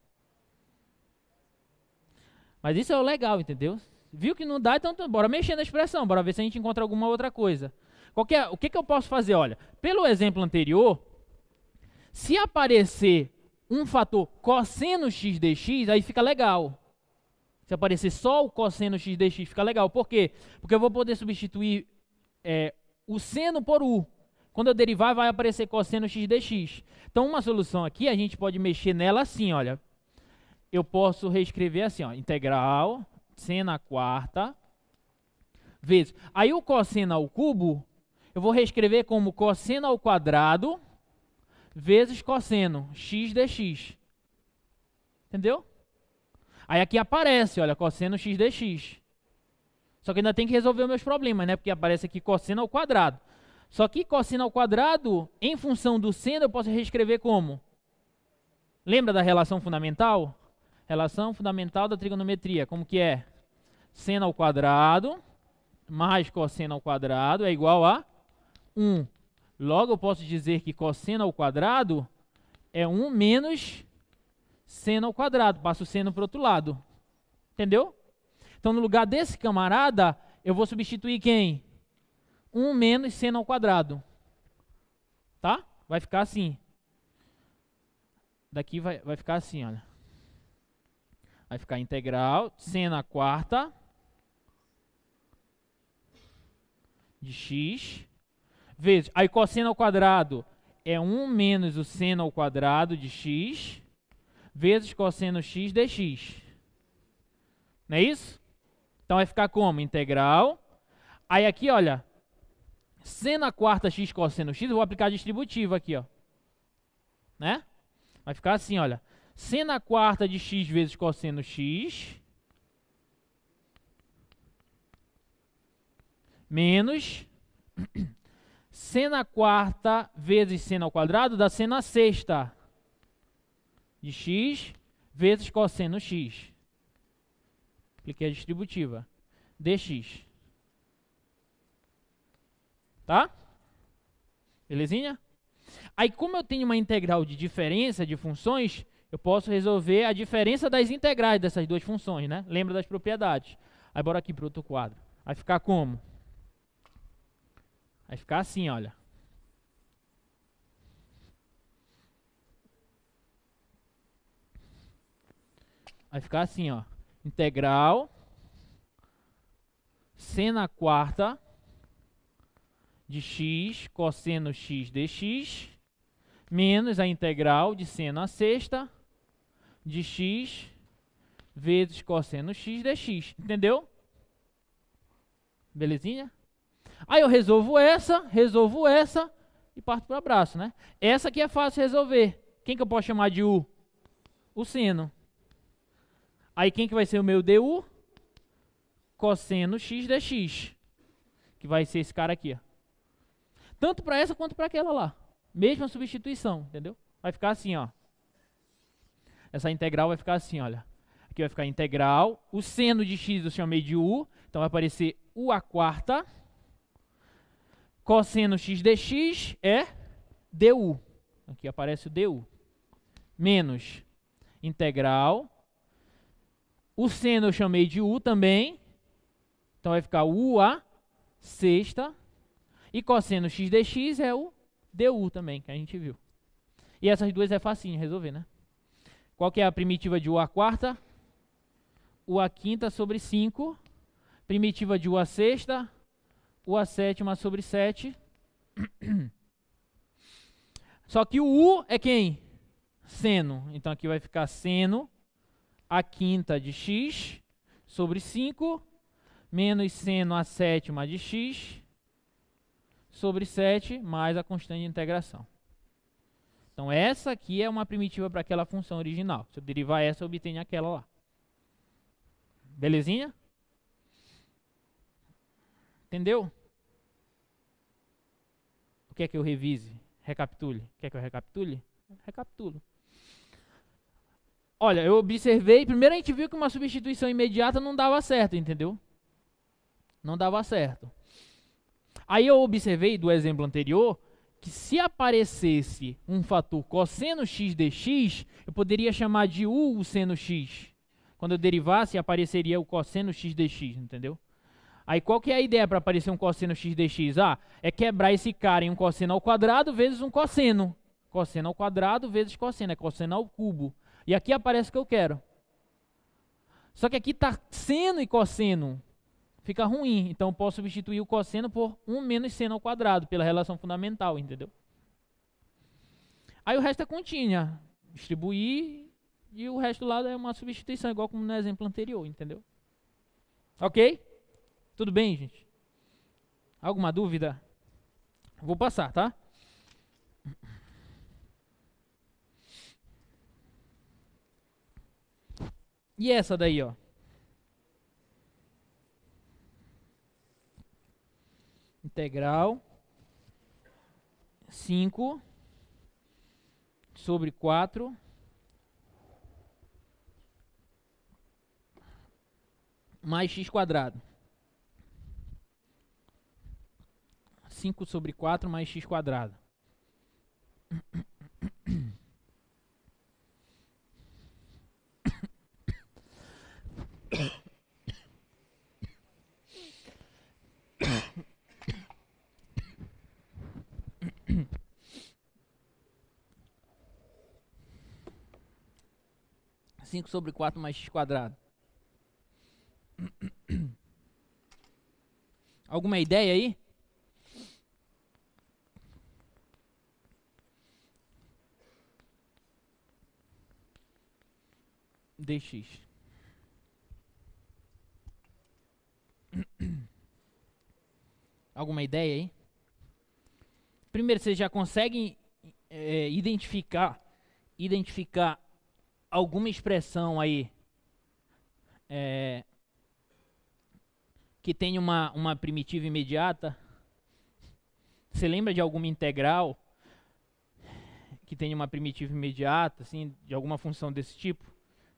Mas isso é o legal, entendeu? Viu que não dá, então tá, bora mexer na expressão, bora ver se a gente encontra alguma outra coisa. Qualquer, é, o que, que eu posso fazer? Olha, pelo exemplo anterior, se aparecer um fator cosseno x dx, aí fica legal. Se aparecer só o cosseno x dx, fica legal. Por quê? Porque eu vou poder substituir é, o seno por u. Quando eu derivar, vai aparecer cosseno x dx. Então, uma solução aqui, a gente pode mexer nela assim, olha. Eu posso reescrever assim, ó, integral, seno à quarta, vezes. Aí o cosseno ao cubo, eu vou reescrever como cosseno ao quadrado, vezes cosseno, x dx. Entendeu? Aí aqui aparece, olha, cosseno x dx. Só que ainda tem que resolver os meus problemas, né? Porque aparece aqui cosseno ao quadrado. Só que cosseno ao quadrado, em função do seno, eu posso reescrever como? Lembra da relação fundamental? Relação fundamental da trigonometria, como que é? Seno ao quadrado mais cosseno ao quadrado é igual a 1. Logo, eu posso dizer que cosseno ao quadrado é 1 menos seno ao quadrado. Passo o seno para o outro lado. Entendeu? Então, no lugar desse camarada, eu vou substituir quem? 1 menos seno ao quadrado. Tá? Vai ficar assim. Daqui vai, vai ficar assim, olha. Vai ficar integral, seno à quarta de x, vezes, aí cosseno ao quadrado é 1 menos o seno ao quadrado de x, vezes cosseno x dx. Não é isso? Então vai ficar como? Integral. Aí aqui, olha, Sena quarta x cosseno x, eu vou aplicar a distributiva aqui, ó. Né? Vai ficar assim, olha. Sena quarta de x vezes cosseno x menos sena *coughs* quarta vezes seno ao quadrado dá sena sexta de x vezes cosseno x. Apliquei a distributiva. dx. Tá? Belezinha? Aí, como eu tenho uma integral de diferença de funções, eu posso resolver a diferença das integrais dessas duas funções, né? Lembra das propriedades. Aí, bora aqui para outro quadro. Vai ficar como? Vai ficar assim, olha. Vai ficar assim, ó. Integral. Sena quarta de x cosseno x dx menos a integral de seno à sexta de x vezes cosseno x dx. Entendeu? Belezinha? Aí eu resolvo essa, resolvo essa e parto para o abraço, né? Essa aqui é fácil resolver. Quem que eu posso chamar de U? O seno. Aí quem que vai ser o meu DU? Cosseno x dx. Que vai ser esse cara aqui, ó. Tanto para essa quanto para aquela lá. Mesma substituição, entendeu? Vai ficar assim, ó. Essa integral vai ficar assim, olha. Aqui vai ficar integral. O seno de x eu chamei de u. Então vai aparecer u a quarta. Cosseno x dx é du. Aqui aparece o du. Menos integral. O seno eu chamei de u também. Então vai ficar u a sexta e cosseno x dx é o du também, que a gente viu. E essas duas é facinho de resolver, né? Qual que é a primitiva de u a quarta? U a quinta sobre 5. Primitiva de u a sexta. U a sétima sobre 7. *coughs* Só que o u é quem? Seno. Então aqui vai ficar seno a quinta de x sobre 5 menos seno a sétima de x sobre 7 mais a constante de integração. Então, essa aqui é uma primitiva para aquela função original. Se eu derivar essa, eu obtenho aquela lá. Belezinha? Entendeu? O que é que eu revise? Recapitule. Quer é que eu recapitule? Recapitulo. Olha, eu observei. Primeiro a gente viu que uma substituição imediata não dava certo, entendeu? Não dava certo. Aí eu observei do exemplo anterior que se aparecesse um fator cosseno x dx, eu poderia chamar de u o seno x. Quando eu derivasse, apareceria o cosseno x dx, entendeu? Aí qual que é a ideia para aparecer um cosseno x dx? Ah, é quebrar esse cara em um cosseno ao quadrado vezes um cosseno. Cosseno ao quadrado vezes cosseno, é cosseno ao cubo. E aqui aparece o que eu quero. Só que aqui está seno e cosseno fica ruim. Então, eu posso substituir o cosseno por 1 menos seno ao quadrado, pela relação fundamental, entendeu? Aí o resto é continha. Distribuir e o resto do lado é uma substituição, igual como no exemplo anterior, entendeu? Ok? Tudo bem, gente? Alguma dúvida? Vou passar, tá? E essa daí, ó. integral 5 sobre 4 mais x quadrado. 5 sobre 4 mais x quadrado. 5 sobre 4 mais x quadrado. *clears throat* Alguma ideia aí? dx. *clears throat* Alguma ideia aí? Primeiro, vocês já conseguem é, identificar, identificar alguma expressão aí é, que tem uma, uma primitiva imediata? Você lembra de alguma integral que tem uma primitiva imediata, assim, de alguma função desse tipo?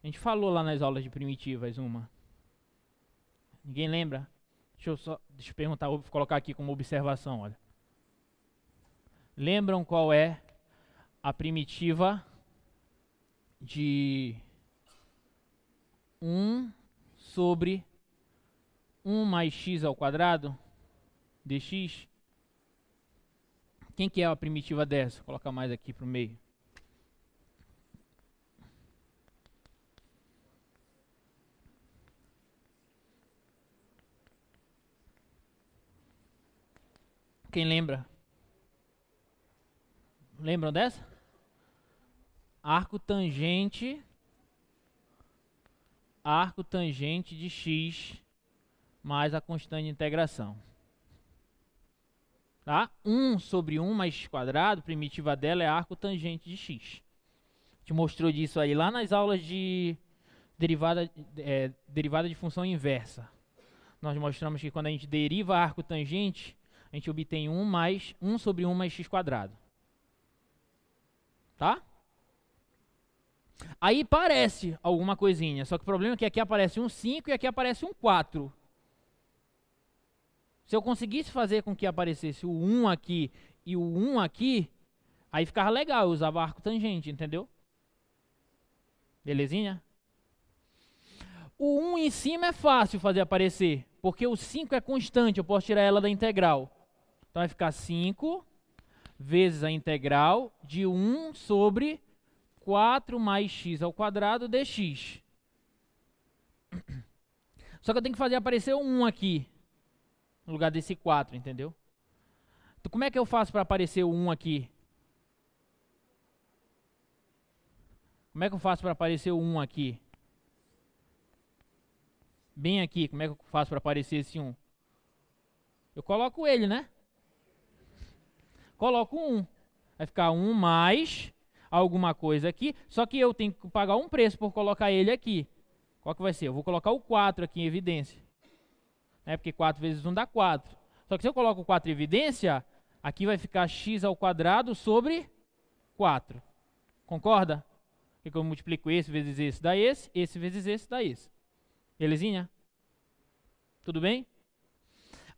A gente falou lá nas aulas de primitivas uma. Ninguém lembra? Deixa eu só deixa eu perguntar, vou colocar aqui como observação, olha. Lembram qual é a primitiva de 1 sobre 1 mais x ao quadrado dx. Quem que é a primitiva dessa? Vou colocar mais aqui para o meio. Quem lembra? Lembram dessa? arco tangente arco tangente de x mais a constante de integração. Tá? 1 sobre 1 mais quadrado, primitiva dela é arco tangente de x. Te mostrou disso aí lá nas aulas de derivada, é, derivada de função inversa. Nós mostramos que quando a gente deriva arco tangente, a gente obtém 1 mais 1 sobre 1 mais x quadrado. Tá? Aí parece alguma coisinha, só que o problema é que aqui aparece um 5 e aqui aparece um 4. Se eu conseguisse fazer com que aparecesse o 1 aqui e o 1 aqui, aí ficava legal, eu usava arco tangente, entendeu? Belezinha? O 1 em cima é fácil fazer aparecer, porque o 5 é constante, eu posso tirar ela da integral. Então vai ficar 5 vezes a integral de 1 sobre 4 mais x ao quadrado dx. *clears throat* Só que eu tenho que fazer aparecer um aqui, no lugar desse 4, entendeu? Então, como é que eu faço para aparecer o 1 aqui? Como é que eu faço para aparecer o 1 aqui? Bem aqui, como é que eu faço para aparecer esse 1? Eu coloco ele, né? Coloco 1. Vai ficar 1 mais alguma coisa aqui, só que eu tenho que pagar um preço por colocar ele aqui. Qual que vai ser? Eu vou colocar o 4 aqui em evidência. Né? Porque 4 vezes 1 dá 4. Só que se eu coloco o 4 em evidência, aqui vai ficar x ao quadrado sobre 4. Concorda? Porque eu multiplico esse vezes esse dá esse, esse vezes esse dá esse. Belezinha? Tudo bem?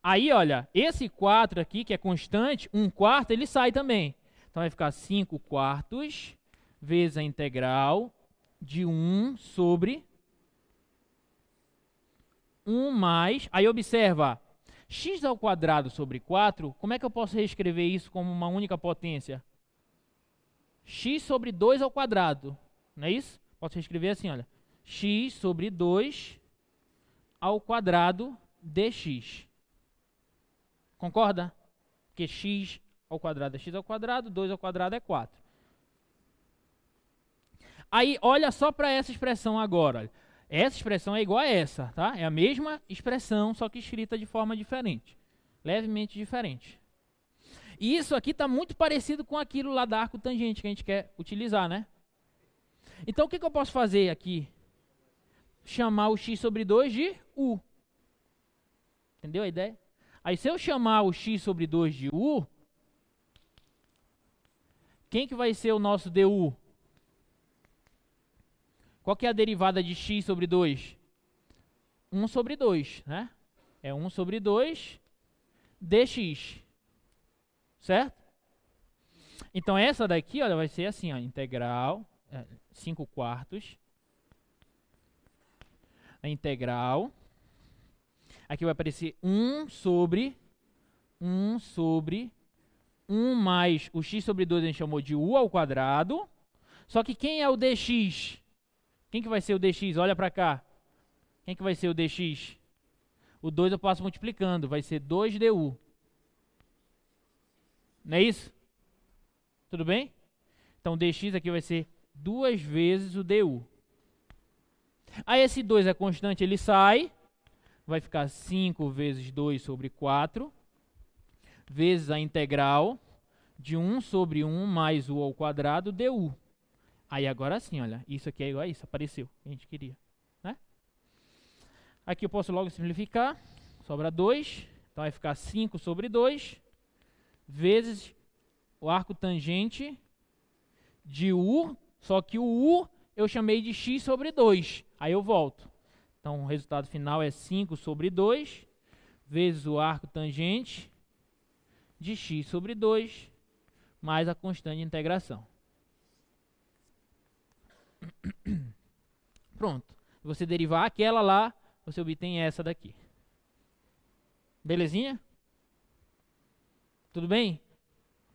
Aí, olha, esse 4 aqui, que é constante, 1 quarto, ele sai também. Então vai ficar 5 quartos vezes a integral de 1 sobre 1 mais. Aí observa, x ao quadrado sobre 4, como é que eu posso reescrever isso como uma única potência? x sobre 2 ao quadrado, não é isso? Posso reescrever assim, olha. x sobre 2 ao quadrado dx. Concorda? Porque x ao quadrado é x ao quadrado, 2 ao quadrado é 4. Aí, olha só para essa expressão agora. Essa expressão é igual a essa, tá? É a mesma expressão, só que escrita de forma diferente. Levemente diferente. E isso aqui está muito parecido com aquilo lá da arco tangente que a gente quer utilizar, né? Então, o que, que eu posso fazer aqui? Chamar o x sobre 2 de u. Entendeu a ideia? Aí, se eu chamar o x sobre 2 de u, quem que vai ser o nosso DU? Qual que é a derivada de x sobre 2? 1 sobre 2, né? É 1 sobre 2 dx. Certo? Então essa daqui, olha, vai ser assim, ó, integral, 5 é, quartos. A integral. Aqui vai aparecer 1 sobre 1 sobre 1 mais o x sobre 2 a gente chamou de u ao quadrado. Só que quem é o dx? Quem que vai ser o dx? Olha para cá. Quem que vai ser o dx? O 2 eu passo multiplicando, vai ser 2du. Não é isso? Tudo bem? Então dx aqui vai ser duas vezes o du. Aí esse 2 é constante, ele sai. Vai ficar 5 vezes 2 sobre 4 vezes a integral de 1 sobre 1 mais u ao quadrado du. Aí agora sim, olha, isso aqui é igual a isso, apareceu, a gente queria. Né? Aqui eu posso logo simplificar, sobra 2, então vai ficar 5 sobre 2, vezes o arco tangente de u, só que o u eu chamei de x sobre 2, aí eu volto. Então o resultado final é 5 sobre 2, vezes o arco tangente de de x sobre 2 mais a constante de integração. *coughs* Pronto. Você derivar aquela lá, você obtém essa daqui. Belezinha? Tudo bem?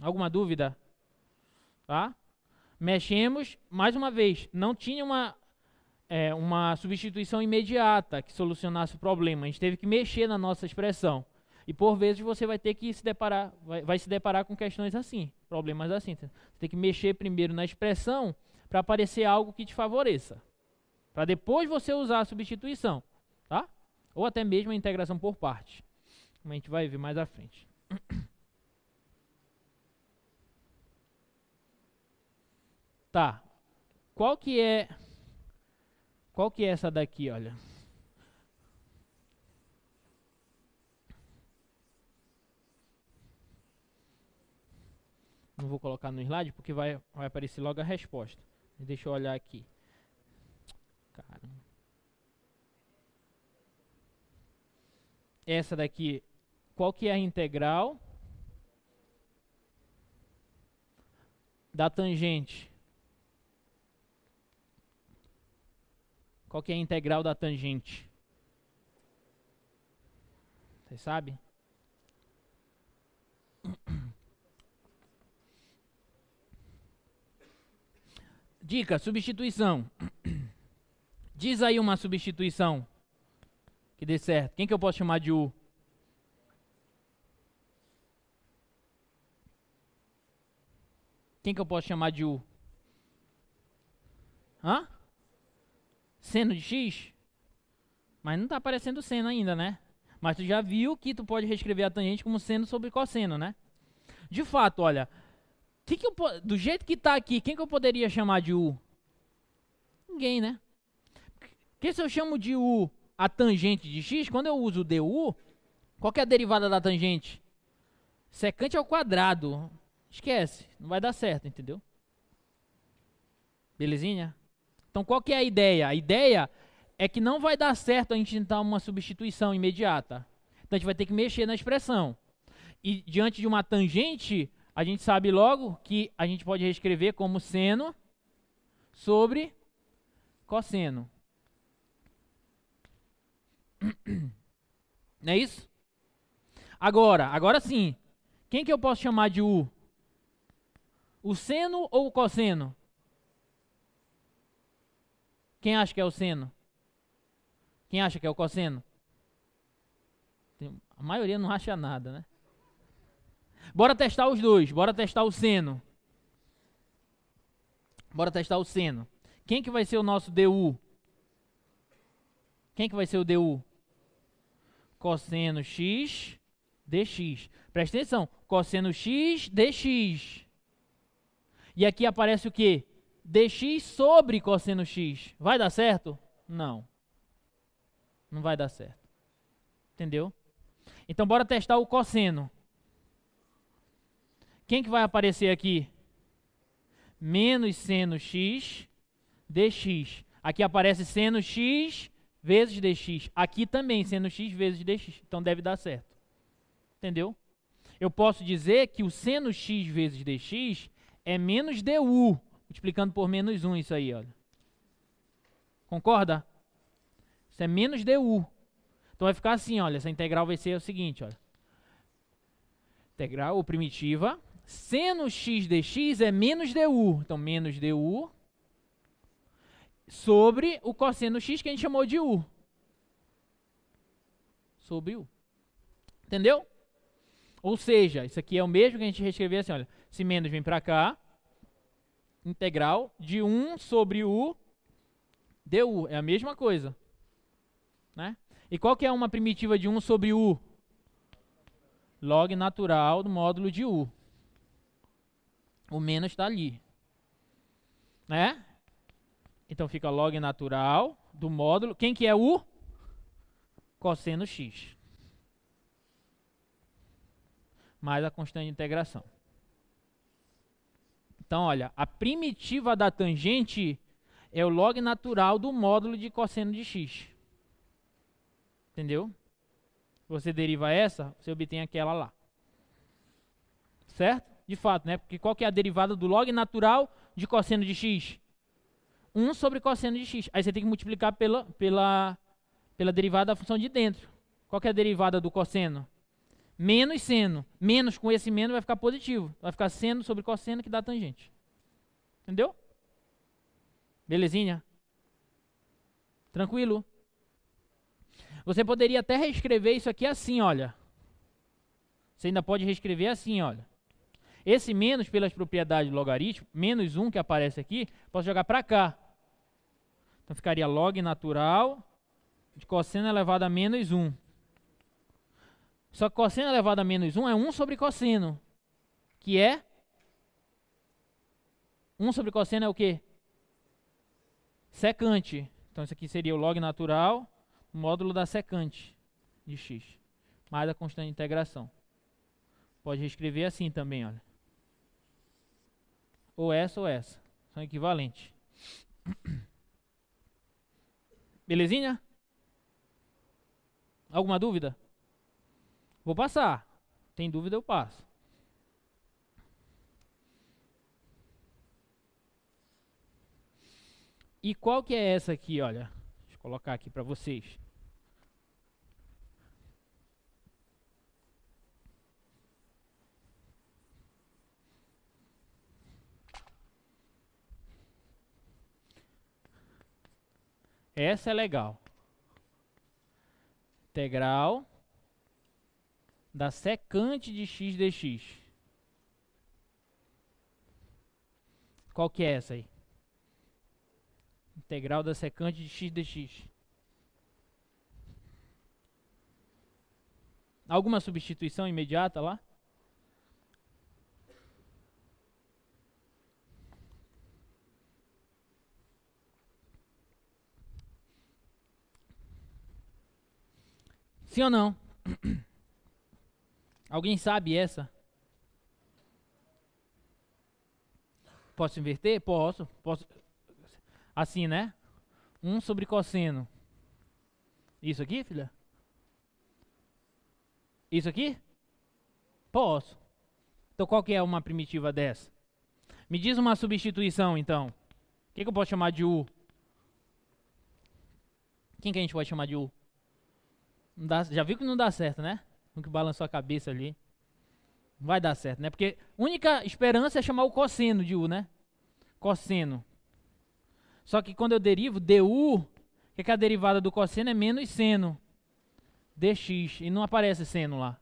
Alguma dúvida? Tá? Mexemos, mais uma vez, não tinha uma, é, uma substituição imediata que solucionasse o problema. A gente teve que mexer na nossa expressão. E por vezes você vai ter que se deparar, vai, vai se deparar com questões assim, problemas assim. Você tem que mexer primeiro na expressão para aparecer algo que te favoreça. Para depois você usar a substituição, tá? Ou até mesmo a integração por parte. Como a gente vai ver mais à frente. *coughs* Tá. Qual que é qual que é essa daqui, olha? Não vou colocar no slide porque vai, vai aparecer logo a resposta. Deixa eu olhar aqui. Caramba. Essa daqui, qual que é a integral da tangente? Qual que é a integral da tangente? Você sabe? Dica: substituição. *clears throat* Diz aí uma substituição que dê certo. Quem que eu posso chamar de U? Quem que eu posso chamar de U? Hã? Seno de X? Mas não está aparecendo seno ainda, né? Mas tu já viu que tu pode reescrever a tangente como seno sobre cosseno, né? De fato, olha, que que eu, do jeito que está aqui, quem que eu poderia chamar de U? Ninguém, né? Porque se eu chamo de U a tangente de x, quando eu uso du, qual é a derivada da tangente? Secante ao quadrado. Esquece, não vai dar certo, entendeu? Belezinha? Então qual é a ideia? A ideia é que não vai dar certo a gente tentar uma substituição imediata. Então a gente vai ter que mexer na expressão. E diante de uma tangente, a gente sabe logo que a gente pode reescrever como seno sobre cosseno. *clears throat* Não é isso? Agora, agora sim. Quem que eu posso chamar de U? O seno ou o cosseno? Quem acha que é o seno? Quem acha que é o cosseno? A maioria não acha nada, né? Bora testar os dois. Bora testar o seno. Bora testar o seno. Quem que vai ser o nosso DU? Quem que vai ser o DU? Cosseno x dx. Presta atenção. Cosseno x dx. E aqui aparece o quê? dx sobre cosseno x. Vai dar certo? Não. Não vai dar certo. Entendeu? Então bora testar o cosseno. Quem que vai aparecer aqui? Menos seno x dx. Aqui aparece seno x vezes dx. Aqui também seno x vezes dx. Então deve dar certo. Entendeu? Eu posso dizer que o seno x vezes dx é menos du, multiplicando por menos 1 isso aí, olha. Concorda? Isso é menos du. Então vai ficar assim, olha, essa integral vai ser o seguinte, olha. Integral ou primitiva seno x dx é menos du, então menos du sobre o cosseno x que a gente chamou de u. Sobre u. Entendeu? Ou seja, isso aqui é o mesmo que a gente reescreveu assim, olha, se menos vem para cá, integral de 1 sobre u du, é a mesma coisa. Né? E qual que é uma primitiva de 1 sobre u? Log natural do módulo de u o menos está ali. Né? Então fica log natural do módulo. Quem que é o? Cosseno x. Mais a constante de integração. Então, olha, a primitiva da tangente é o log natural do módulo de cosseno de x. Entendeu? Você deriva essa, você obtém aquela lá. Certo? de fato, né? Porque qual que é a derivada do log natural de cosseno de x? 1 sobre cosseno de x. Aí você tem que multiplicar pela, pela, pela derivada da função de dentro. Qual que é a derivada do cosseno? Menos seno. Menos com esse menos vai ficar positivo. Vai ficar seno sobre cosseno que dá tangente. Entendeu? Belezinha? Tranquilo? Você poderia até reescrever isso aqui assim, olha. Você ainda pode reescrever assim, olha. Esse menos pelas propriedades logaritmo, menos 1 que aparece aqui, posso jogar para cá. Então ficaria log natural de cosseno elevado a menos 1. Só que cosseno elevado a menos 1 é 1 sobre cosseno, que é... 1 sobre cosseno é o quê? Secante. Então isso aqui seria o log natural, módulo da secante de x, mais a constante de integração. Pode reescrever assim também, olha. Ou essa ou essa. São equivalentes. *coughs* Belezinha? Alguma dúvida? Vou passar. Tem dúvida, eu passo. E qual que é essa aqui, olha? Deixa eu colocar aqui para vocês. Essa é legal. Integral da secante de x dx. Qual que é essa aí? Integral da secante de x dx. Alguma substituição imediata lá? Sim ou não? *clears throat* Alguém sabe essa? Posso inverter? Posso. Posso. Assim, né? 1 sobre cosseno. Isso aqui, filha? Isso aqui? Posso. Então qual que é uma primitiva dessa? Me diz uma substituição, então. O que, que eu posso chamar de U? Quem que a gente pode chamar de U? Dá, já viu que não dá certo, né? Com que balançou a cabeça ali. Não vai dar certo, né? Porque única esperança é chamar o cosseno de U, né? Cosseno. Só que quando eu derivo, du, que, é que a derivada do cosseno é menos seno. dx. E não aparece seno lá.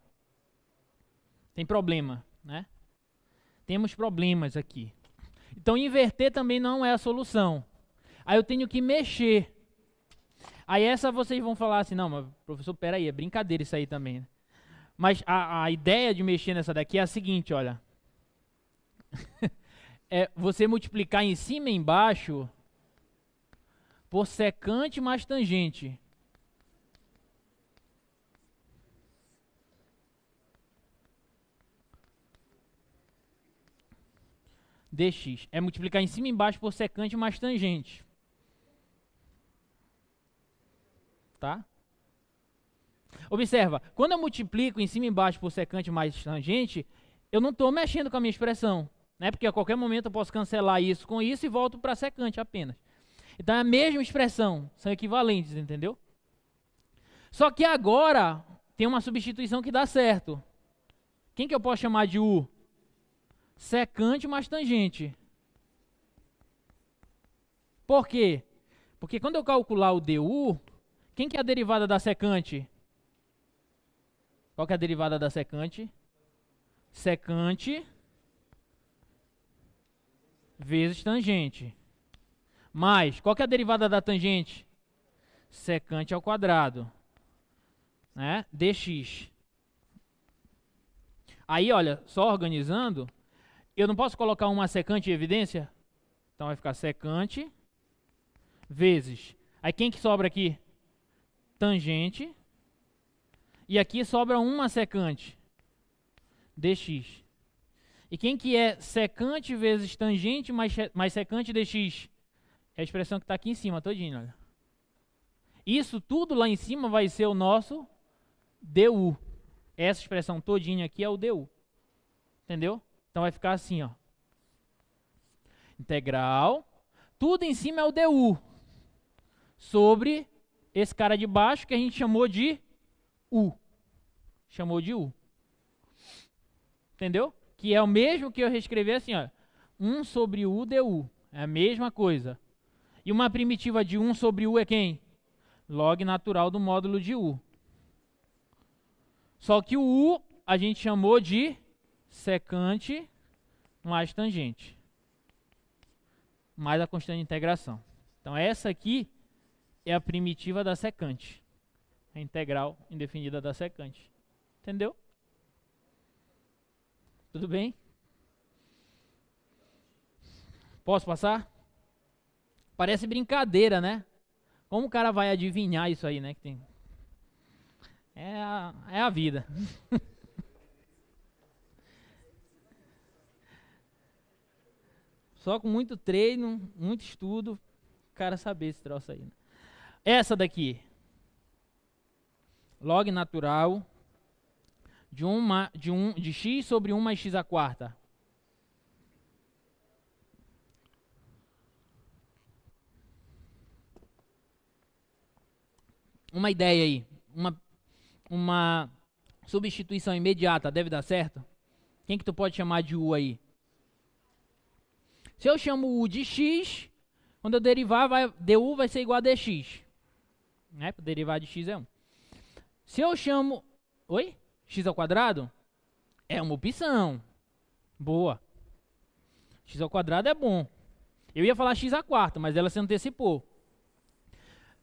Tem problema, né? Temos problemas aqui. Então, inverter também não é a solução. Aí eu tenho que mexer. Aí essa vocês vão falar assim, não, mas professor, peraí, é brincadeira isso aí também. Né? Mas a, a ideia de mexer nessa daqui é a seguinte, olha. *laughs* é você multiplicar em cima e embaixo por secante mais tangente. dx. É multiplicar em cima e embaixo por secante mais tangente. tá? Observa, quando eu multiplico em cima e embaixo por secante mais tangente, eu não estou mexendo com a minha expressão, né? Porque a qualquer momento eu posso cancelar isso com isso e volto para secante apenas. Então é a mesma expressão, são equivalentes, entendeu? Só que agora tem uma substituição que dá certo. Quem que eu posso chamar de U? Secante mais tangente. Por quê? Porque quando eu calcular o DU, quem que é a derivada da secante? Qual que é a derivada da secante? Secante vezes tangente. Mais, qual que é a derivada da tangente? Secante ao quadrado. Né? dx. Aí, olha, só organizando, eu não posso colocar uma secante em evidência? Então vai ficar secante vezes. Aí quem que sobra aqui? tangente. E aqui sobra uma secante, dx. E quem que é secante vezes tangente mais, mais secante dx? É a expressão que está aqui em cima, todinho, olha. Isso tudo lá em cima vai ser o nosso du. Essa expressão todinha aqui é o du. Entendeu? Então vai ficar assim, ó. Integral, tudo em cima é o du. Sobre esse cara de baixo que a gente chamou de U. Chamou de U. Entendeu? Que é o mesmo que eu reescrever assim, ó. 1 sobre U du. É a mesma coisa. E uma primitiva de 1 sobre U é quem? Log natural do módulo de U. Só que o U a gente chamou de secante mais tangente. Mais a constante de integração. Então essa aqui é a primitiva da secante. A integral indefinida da secante. Entendeu? Tudo bem? Posso passar? Parece brincadeira, né? Como o cara vai adivinhar isso aí, né? Que tem... é, a, é a vida. *laughs* Só com muito treino, muito estudo, o cara saber esse troço aí. Né? Essa daqui. Log natural de, uma, de, um, de x sobre 1 mais x a quarta. Uma ideia aí, uma, uma substituição imediata, deve dar certo? Quem que tu pode chamar de u aí? Se eu chamo u de x, quando eu derivar, vai, du vai ser igual a dx. Né? Para derivar de x é 1. Se eu chamo... Oi? x ao quadrado? É uma opção. Boa. x ao quadrado é bom. Eu ia falar x à quarta, mas ela se antecipou.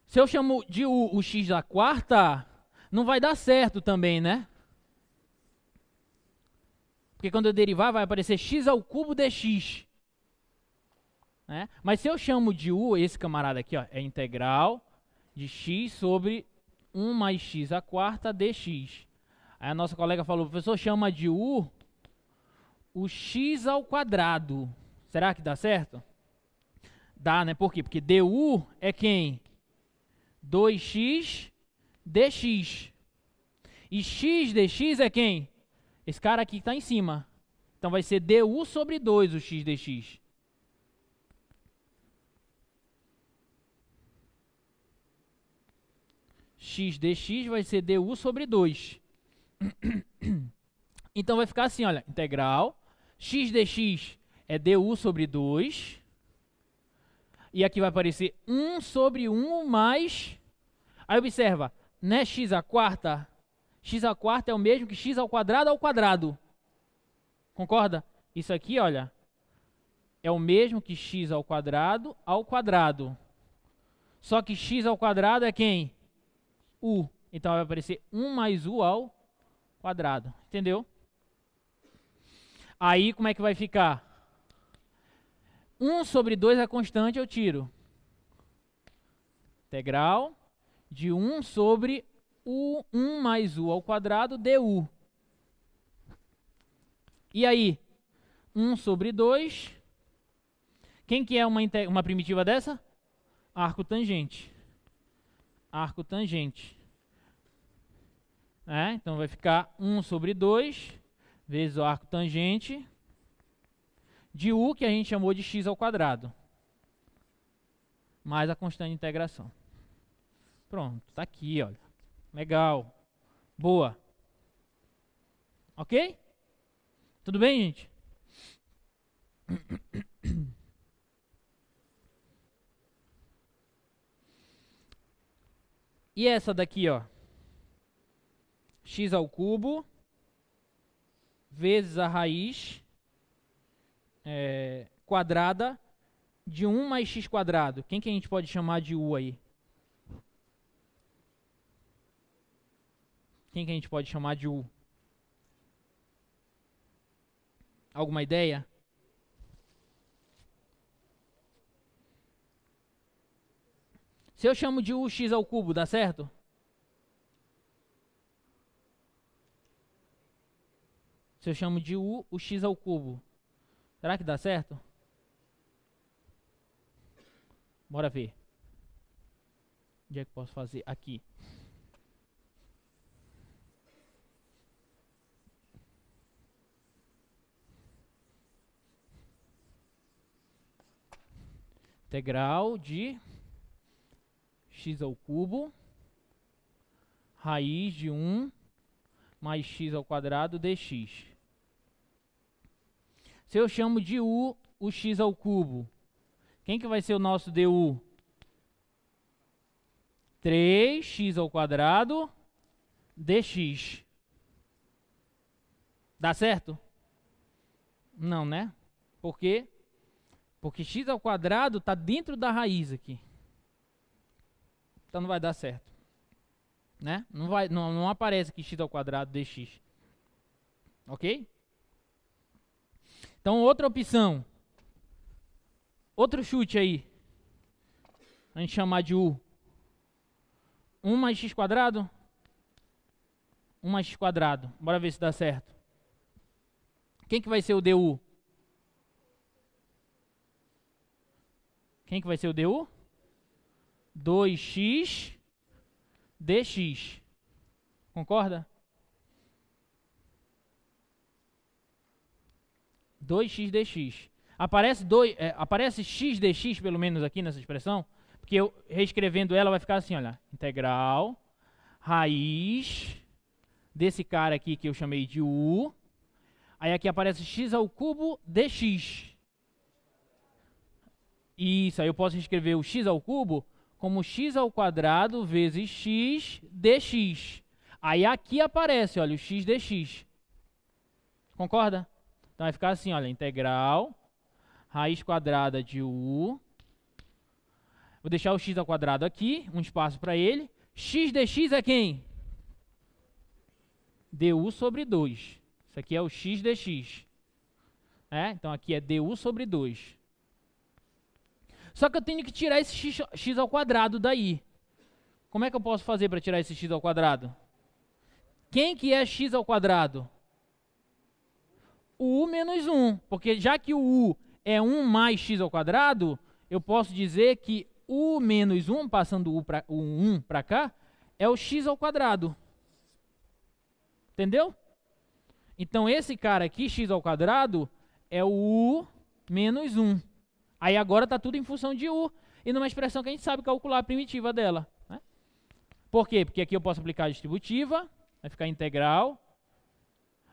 Se eu chamo de u o x à quarta, não vai dar certo também, né? Porque quando eu derivar, vai aparecer x ao cubo dx. Né? Mas se eu chamo de u, esse camarada aqui ó, é integral de x sobre 1 mais x a quarta dx. Aí a nossa colega falou, o professor chama de u o x ao quadrado. Será que dá certo? Dá, né? Por quê? Porque du é quem? 2x dx. E x dx é quem? Esse cara aqui que está em cima. Então vai ser du sobre 2 o x dx. x dx vai ser du sobre 2. *clears throat* Então vai ficar assim, olha, integral x dx é du sobre 2. E aqui vai aparecer 1 sobre 1 mais... Aí observa, né, x a quarta, x a quarta é o mesmo que x ao quadrado ao quadrado. Concorda? Isso aqui, olha, é o mesmo que x ao quadrado ao quadrado. Só que x ao quadrado é quem? u. Então vai aparecer 1 mais u ao quadrado. Entendeu? Aí como é que vai ficar? 1 sobre 2 é constante eu tiro. Integral de 1 sobre u, 1 mais u ao quadrado du. E aí? 1 sobre 2. Quem que é uma, uma primitiva dessa? Arco tangente arco tangente. É, então vai ficar 1 sobre 2 vezes o arco tangente de u que a gente chamou de x ao quadrado mais a constante de integração. Pronto, está aqui, olha. Legal. Boa. OK? Tudo bem, gente? *coughs* E essa daqui, ó. x ao cubo vezes a raiz é, quadrada de 1 mais x quadrado. Quem que a gente pode chamar de u aí? Quem que a gente pode chamar de u? Alguma ideia? Se eu chamo de ux ao cubo, dá certo? Se eu chamo de u, o x ao cubo. Será que dá certo? Bora ver. Onde é que posso fazer? Aqui. Integral de x ao cubo, raiz de 1 mais x ao quadrado dx. Se eu chamo de u o x ao cubo, quem que vai ser o nosso du? 3x ao quadrado dx. Dá certo? Não, né? Por quê? Porque x ao quadrado está dentro da raiz aqui. Então não vai dar certo. Né? Não, vai, não, não aparece que x ao quadrado dx. Ok? Então outra opção. Outro chute aí. A gente chamar de U. 1 mais x quadrado. 1 mais x quadrado. Bora ver se dá certo. Quem que vai ser o DU? Quem que vai ser o DU? 2x dx. Concorda? 2x dx. Aparece, é, aparece x dx, pelo menos, aqui nessa expressão, porque eu reescrevendo ela vai ficar assim, olha, integral, raiz desse cara aqui que eu chamei de u, aí aqui aparece x ao cubo dx. Isso, aí eu posso escrever o x ao cubo como x ao quadrado vezes x dx. Aí aqui aparece, olha, o x dx. Concorda? Então vai ficar assim, olha, integral raiz quadrada de u. Vou deixar o x ao quadrado aqui, um espaço para ele. x dx é quem? du sobre 2. Isso aqui é o x dx. É? Então aqui é du sobre 2. Só que eu tenho que tirar esse x, ao quadrado daí. Como é que eu posso fazer para tirar esse x ao quadrado? Quem que é x ao quadrado? u menos 1. Porque já que o u é 1 mais x ao quadrado, eu posso dizer que u menos 1, passando o, pra, o 1 para cá, é o x ao quadrado. Entendeu? Então esse cara aqui, x ao quadrado, é o u menos 1. Aí agora está tudo em função de U e numa expressão que a gente sabe calcular a primitiva dela. Né? Por quê? Porque aqui eu posso aplicar a distributiva, vai ficar integral.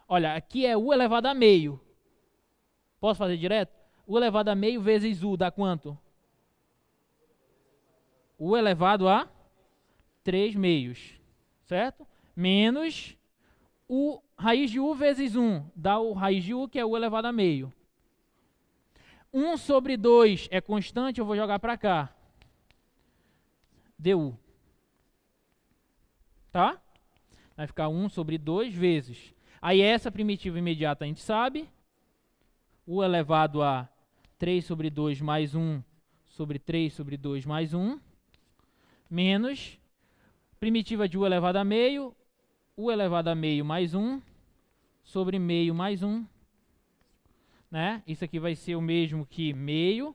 Olha, aqui é U elevado a meio. Posso fazer direto? U elevado a meio vezes U dá quanto? U elevado a 3 meios, certo? Menos U raiz de U vezes 1 dá o raiz de U, que é U elevado a meio. 1 sobre 2 é constante, eu vou jogar para cá. DU. Tá? Vai ficar 1 sobre 2 vezes. Aí essa primitiva imediata a gente sabe. U elevado é a 3 sobre 2 mais 1 sobre 3 sobre 2 mais 1. Menos primitiva de U elevado a meio. U elevado a meio mais 1 sobre meio mais 1 né? Isso aqui vai ser o mesmo que meio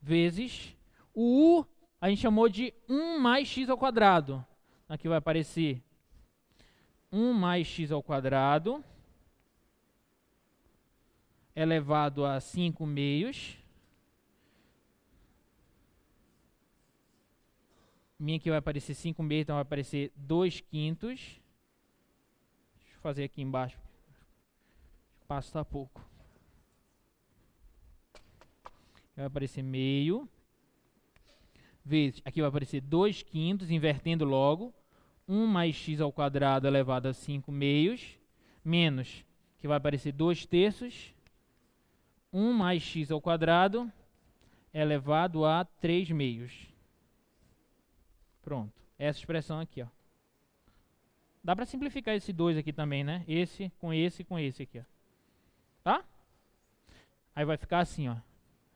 vezes o u, a gente chamou de 1 mais x ao quadrado. Aqui vai aparecer 1 mais x ao quadrado elevado a 5 meios. Minha aqui vai aparecer 5 meios, então vai aparecer 2 quintos. Deixa eu fazer aqui embaixo espaço está pouco. Vai aparecer meio. Vezes, aqui vai aparecer 2 quintos, invertendo logo. 1 mais x ao quadrado elevado a 5 meios. Menos, que vai aparecer 2 terços. 1 mais x ao quadrado elevado a 3 meios. Pronto. Essa expressão aqui, ó. Dá para simplificar esse 2 aqui também, né? Esse com esse e com esse aqui, ó. Tá? Aí vai ficar assim, ó.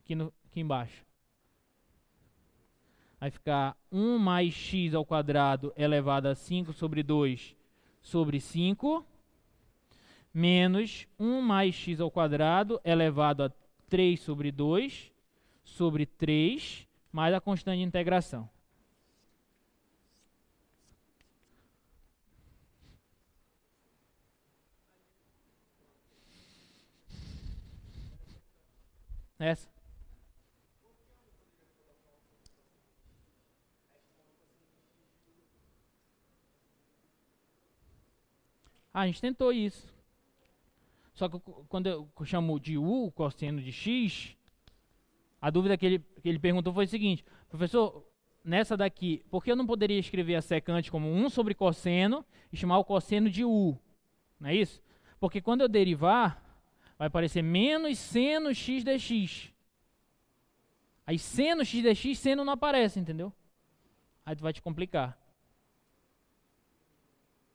Aqui, no, aqui embaixo. Vai ficar 1 mais x ao quadrado elevado a 5 sobre 2 sobre 5 menos 1 mais x ao quadrado elevado a 3 sobre 2 sobre 3 mais a constante de integração. Nessa. Ah, a gente tentou isso. Só que quando eu chamo de U, cosseno de X, a dúvida que ele, que ele perguntou foi o seguinte, professor, nessa daqui, por que eu não poderia escrever a secante como 1 sobre cosseno e chamar o cosseno de U? Não é isso? Porque quando eu derivar, vai aparecer menos seno x dx. Aí seno x dx, seno não aparece, entendeu? Aí tu vai te complicar.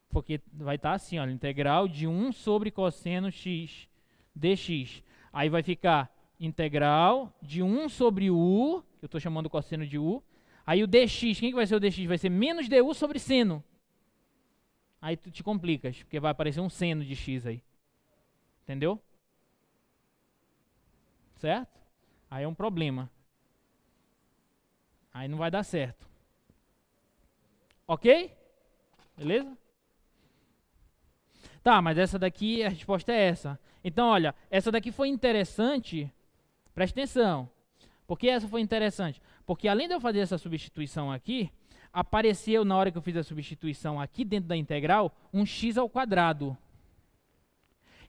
Porque vai estar tá assim, olha, integral de 1 sobre cosseno x dx. Aí vai ficar integral de 1 sobre u, que eu estou chamando cosseno de u. Aí o dx, quem que vai ser o dx? Vai ser menos du sobre seno. Aí tu te complicas, porque vai aparecer um seno de x aí. Entendeu? certo? Aí é um problema. Aí não vai dar certo. Ok? Beleza? Tá, mas essa daqui, a resposta é essa. Então, olha, essa daqui foi interessante. Preste atenção. Porque essa foi interessante? Porque além de eu fazer essa substituição aqui, apareceu na hora que eu fiz a substituição aqui dentro da integral um x ao quadrado.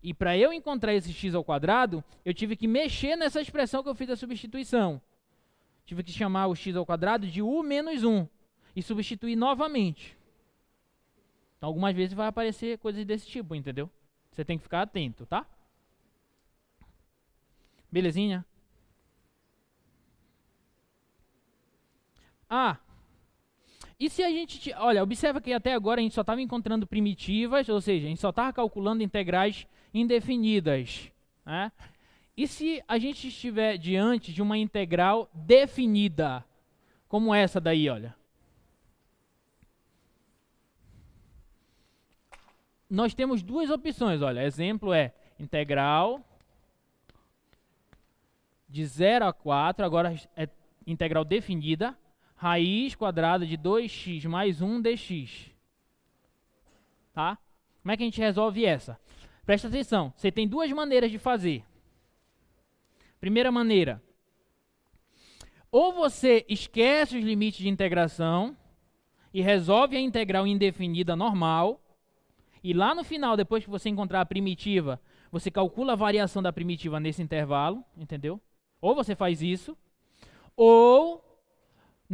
E para eu encontrar esse x ao quadrado, eu tive que mexer nessa expressão que eu fiz da substituição. Tive que chamar o x ao quadrado de u menos 1 e substituir novamente. Então, algumas vezes vai aparecer coisas desse tipo, entendeu? Você tem que ficar atento, tá? Belezinha? Ah, e se a gente. Olha, observa que até agora a gente só estava encontrando primitivas, ou seja, a gente só estava calculando integrais indefinidas. Né? E se a gente estiver diante de uma integral definida, como essa daí, olha. Nós temos duas opções, olha. Exemplo é integral de 0 a 4, agora é integral definida, raiz quadrada de 2x mais 1 dx. Tá? Como é que a gente resolve essa? Presta atenção, você tem duas maneiras de fazer. Primeira maneira, ou você esquece os limites de integração e resolve a integral indefinida normal, e lá no final, depois que você encontrar a primitiva, você calcula a variação da primitiva nesse intervalo, entendeu? Ou você faz isso, ou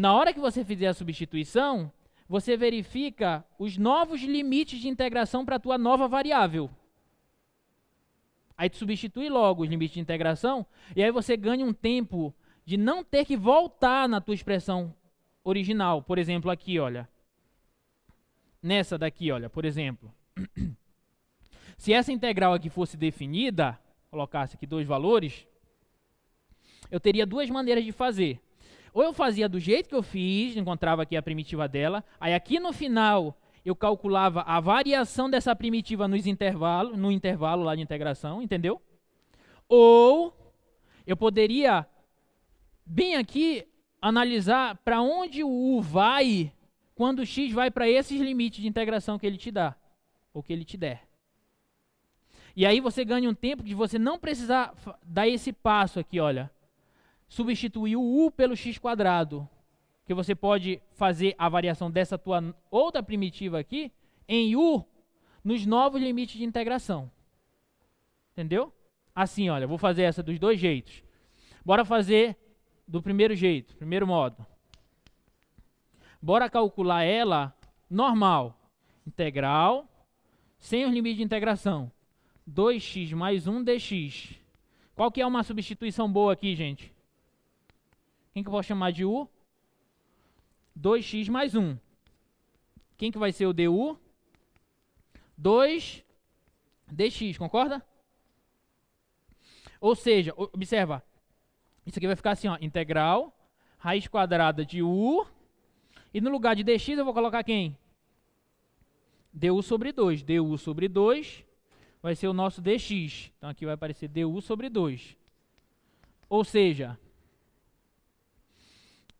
na hora que você fizer a substituição, você verifica os novos limites de integração para a tua nova variável. Aí tu substitui logo os limites de integração e aí você ganha um tempo de não ter que voltar na tua expressão original. Por exemplo, aqui, olha. Nessa daqui, olha, por exemplo. *clears throat* Se essa integral aqui fosse definida, colocasse aqui dois valores, eu teria duas maneiras de fazer. Ou eu fazia do jeito que eu fiz, encontrava aqui a primitiva dela, aí aqui no final eu calculava a variação dessa primitiva nos intervalo, no intervalo lá de integração, entendeu? Ou eu poderia, bem aqui, analisar para onde o u vai quando o x vai para esses limites de integração que ele te dá, ou que ele te der. E aí você ganha um tempo de você não precisar dar esse passo aqui, olha substituir o u pelo x quadrado, que você pode fazer a variação dessa tua outra primitiva aqui em u nos novos limites de integração. Entendeu? Assim, olha, vou fazer essa dos dois jeitos. Bora fazer do primeiro jeito, primeiro modo. Bora calcular ela normal, integral, sem os limites de integração. 2x mais 1 dx. Qual que é uma substituição boa aqui, gente? Quem que eu vou chamar de U? 2x mais 1. Quem que vai ser o DU? 2 dx, concorda? Ou seja, observa, isso aqui vai ficar assim, ó, integral, raiz quadrada de u, e no lugar de dx eu vou colocar quem? du sobre 2. du sobre 2 vai ser o nosso dx. Então aqui vai aparecer du sobre 2. Ou seja,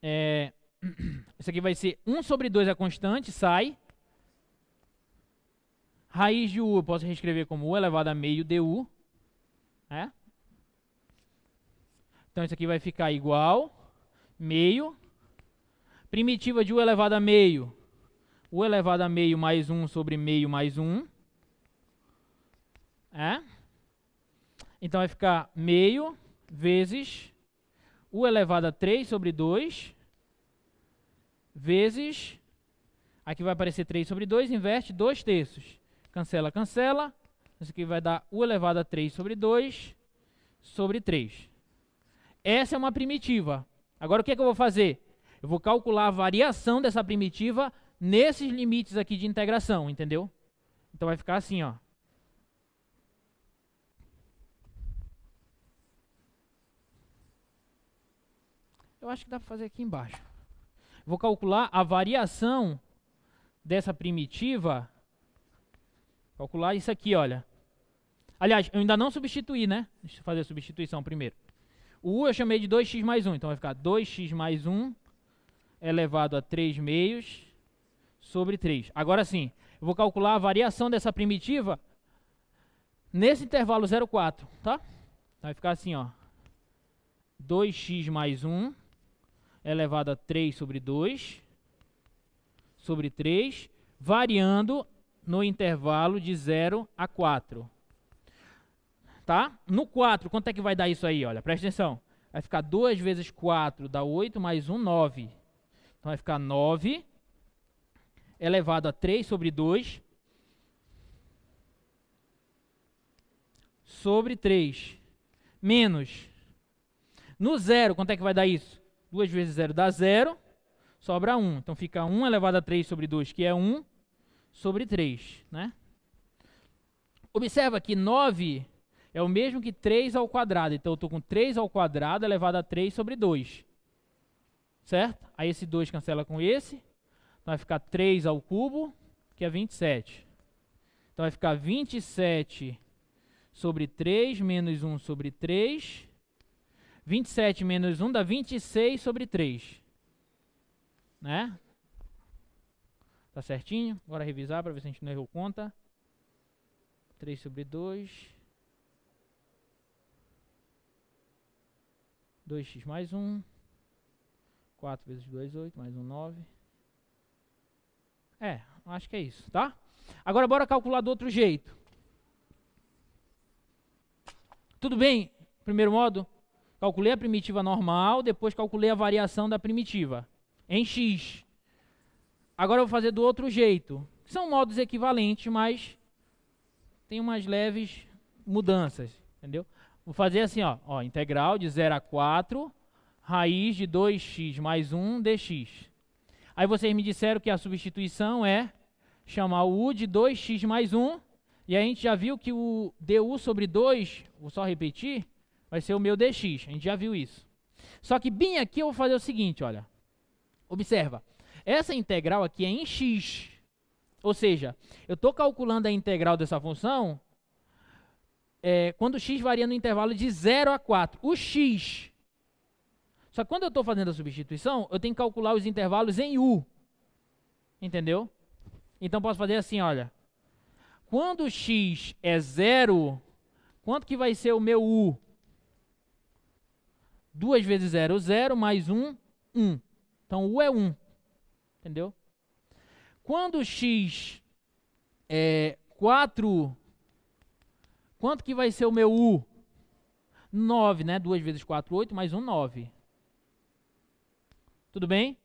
é, *clears throat* isso aqui vai ser 1 sobre 2 é constante, sai. Raiz de U eu posso reescrever como U elevado a meio du. É? Né? Então isso aqui vai ficar igual, meio, primitiva de U elevado a meio, U elevado a meio mais 1 sobre meio mais 1. É? Né? Então vai ficar meio vezes U elevado a 3 sobre 2 vezes, aqui vai aparecer 3 sobre 2, inverte 2 terços. Cancela, cancela. Isso aqui vai dar U elevado a 3 sobre 2 sobre 3. Essa é uma primitiva. Agora o que, é que eu vou fazer? Eu vou calcular a variação dessa primitiva nesses limites aqui de integração, entendeu? Então vai ficar assim, ó. Eu acho que dá para fazer aqui embaixo. Vou calcular a variação dessa primitiva. Calcular isso aqui, olha. Aliás, eu ainda não substituí, né? Deixa eu fazer a substituição primeiro. O u eu chamei de 2x mais 1, então vai ficar 2x mais 1 elevado a 3 meios sobre 3. Agora sim, eu vou calcular a variação dessa primitiva nesse intervalo 0,4, tá? Vai ficar assim, ó. 2x mais 1 elevado é a 3 sobre 2 sobre 3, variando no intervalo de 0 a 4. Tá? No 4, quanto é que vai dar isso aí? Olha, presta atenção. Vai ficar 2 vezes 4 dá 8, mais 1, 9. Então vai ficar 9 elevado é a 3 sobre 2 sobre 3 menos no 0, quanto é que vai dar isso? 2 vezes 0 dá 0, sobra 1. Então fica 1 elevado a 3 sobre 2, que é 1 sobre 3. Né? Observa que 9 é o mesmo que 3 ao quadrado. Então eu estou com 3 ao quadrado elevado a 3 sobre 2. Certo? Aí esse 2 cancela com esse. Então vai ficar 3 ao cubo, que é 27. Então vai ficar 27 sobre 3 menos 1 sobre 3 27 menos 1 dá 26 sobre 3. Né? Tá certinho? Agora revisar para ver se a gente não errou conta. 3 sobre 2. 2x mais 1. 4 vezes 2, 8. Mais 1, 9. É, acho que é isso, tá? Agora bora calcular do outro jeito. Tudo bem? Primeiro modo? Calculei a primitiva normal, depois calculei a variação da primitiva em x. Agora eu vou fazer do outro jeito. São modos equivalentes, mas tem umas leves mudanças, entendeu? Vou fazer assim, ó, ó integral de 0 a 4, raiz de 2x mais 1 dx. Aí vocês me disseram que a substituição é chamar o u de 2x mais 1, e a gente já viu que o du sobre 2, vou só repetir, vai ser o meu dx. A gente já viu isso. Só que bem aqui eu vou fazer o seguinte, olha. Observa. Essa integral aqui é em x. Ou seja, eu estou calculando a integral dessa função é, quando x varia no intervalo de 0 a 4. O x. Só que quando eu estou fazendo a substituição, eu tenho que calcular os intervalos em u. Entendeu? Então posso fazer assim, olha. Quando x é 0, quanto que vai ser o meu u? 2 vezes 0, 0, mais 1, 1. Então U é 1. Entendeu? Quando x é 4, quanto que vai ser o meu U? 9, né? 2 vezes 4, 8, mais 1, 9. Tudo bem?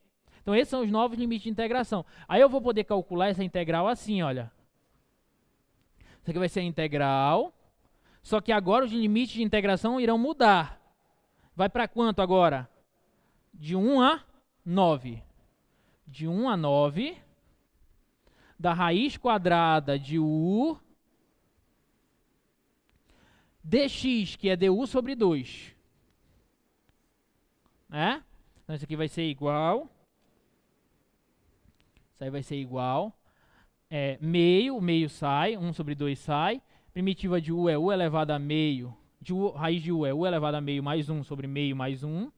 Então esses são os novos limites de integração. Aí eu vou poder calcular essa integral assim, olha. Isso aqui vai ser a integral. Só que agora os limites de integração irão mudar. Vai para quanto agora? De 1 a 9. De 1 a 9, da raiz quadrada de u, dx, que é du sobre 2. Né? Então, isso aqui vai ser igual. Isso aí vai ser igual. É, meio, meio sai, 1 sobre 2 sai. Primitiva de u é u elevado a meio de U, raiz de U é U elevado a meio mais 1 sobre meio mais 1.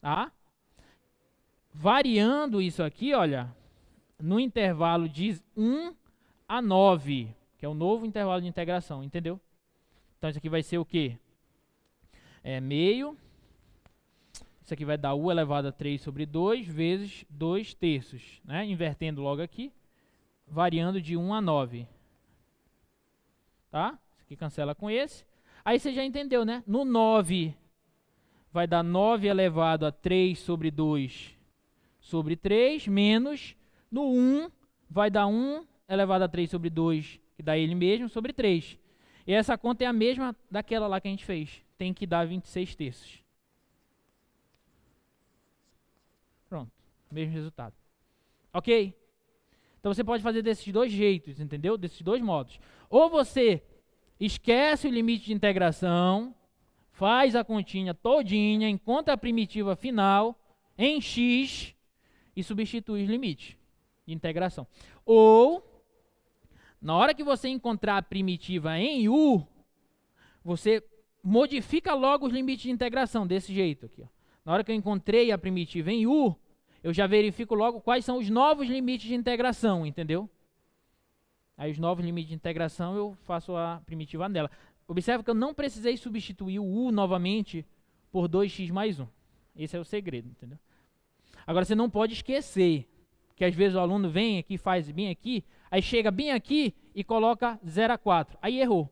Tá? Variando isso aqui, olha, no intervalo de 1 a 9, que é o novo intervalo de integração, entendeu? Então isso aqui vai ser o quê? É meio. Isso aqui vai dar U elevado a 3 sobre 2 vezes 2 terços, né? Invertendo logo aqui, variando de 1 a 9. Tá? que cancela com esse. Aí você já entendeu, né? No 9, vai dar 9 elevado a 3 sobre 2 sobre 3, menos no 1, vai dar 1 elevado a 3 sobre 2, que dá ele mesmo, sobre 3. E essa conta é a mesma daquela lá que a gente fez. Tem que dar 26 terços. Pronto, mesmo resultado. Ok? Então você pode fazer desses dois jeitos, entendeu? Desses dois modos. Ou você esquece o limite de integração, faz a continha todinha, encontra a primitiva final em x e substitui os limites de integração. Ou, na hora que você encontrar a primitiva em u, você modifica logo os limites de integração, desse jeito aqui. Ó. Na hora que eu encontrei a primitiva em u, eu já verifico logo quais são os novos limites de integração, entendeu? Aí os novos limites de integração eu faço a primitiva dela. Observe que eu não precisei substituir o u novamente por 2x mais 1. Esse é o segredo, entendeu? Agora você não pode esquecer que às vezes o aluno vem aqui, faz bem aqui, aí chega bem aqui e coloca 0 a 4. Aí errou.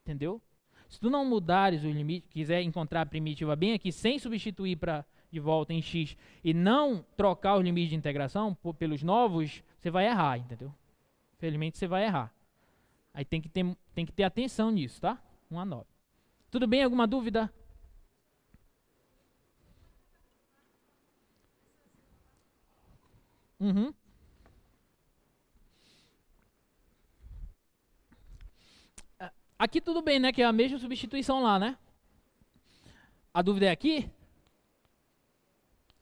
Entendeu? Se tu não mudares os limites, quiser encontrar a primitiva bem aqui, sem substituir para de volta em X e não trocar os limites de integração pelos novos, você vai errar, entendeu? infelizmente você vai errar. Aí tem que ter, tem que ter atenção nisso, tá? 1 a 9. Tudo bem? Alguma dúvida? Uhum. Ah, aqui tudo bem, né? Que é a mesma substituição lá, né? A dúvida é aqui?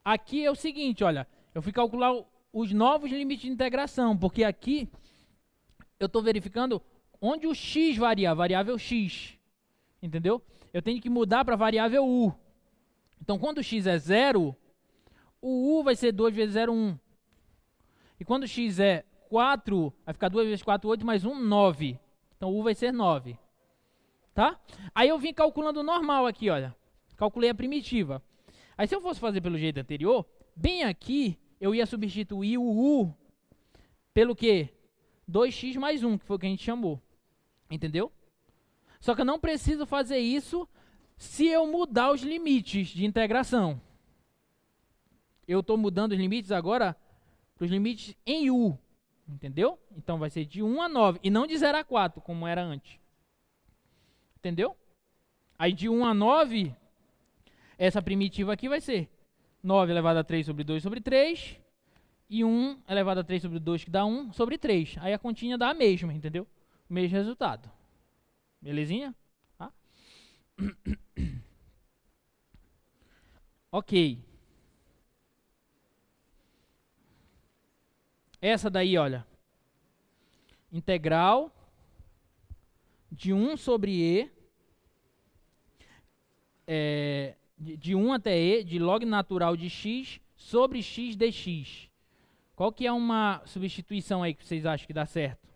Aqui é o seguinte, olha, eu fui calcular os novos limites de integração, porque aqui eu estou verificando onde o x varia, a variável x, entendeu? Eu tenho que mudar para a variável u. Então, quando o x é zero, o u vai ser 2 vezes 0, 1. E quando o x é 4, vai ficar 2 vezes 4, 8, mais 1, 9. Então, u vai ser 9. Tá? Aí eu vim calculando o normal aqui, olha. Calculei a primitiva. Aí se eu fosse fazer pelo jeito anterior, bem aqui eu ia substituir o U pelo que? 2x mais 1, que foi o que a gente chamou. Entendeu? Só que eu não preciso fazer isso se eu mudar os limites de integração. Eu estou mudando os limites agora para os limites em U. Entendeu? Então vai ser de 1 a 9 e não de 0 a 4, como era antes. Entendeu? Aí de 1 a 9 essa primitiva aqui vai ser 9 elevado a 3 sobre 2 sobre 3 e 1 elevado a 3 sobre 2, que dá 1 sobre 3. Aí a continha dá a mesma, entendeu? O mesmo resultado. Belezinha? Tá? *coughs* ok. Essa daí, olha. Integral de 1 sobre E é, de, 1 até E, de log natural de x sobre x dx. Qual que é uma substituição aí que vocês acham que dá certo?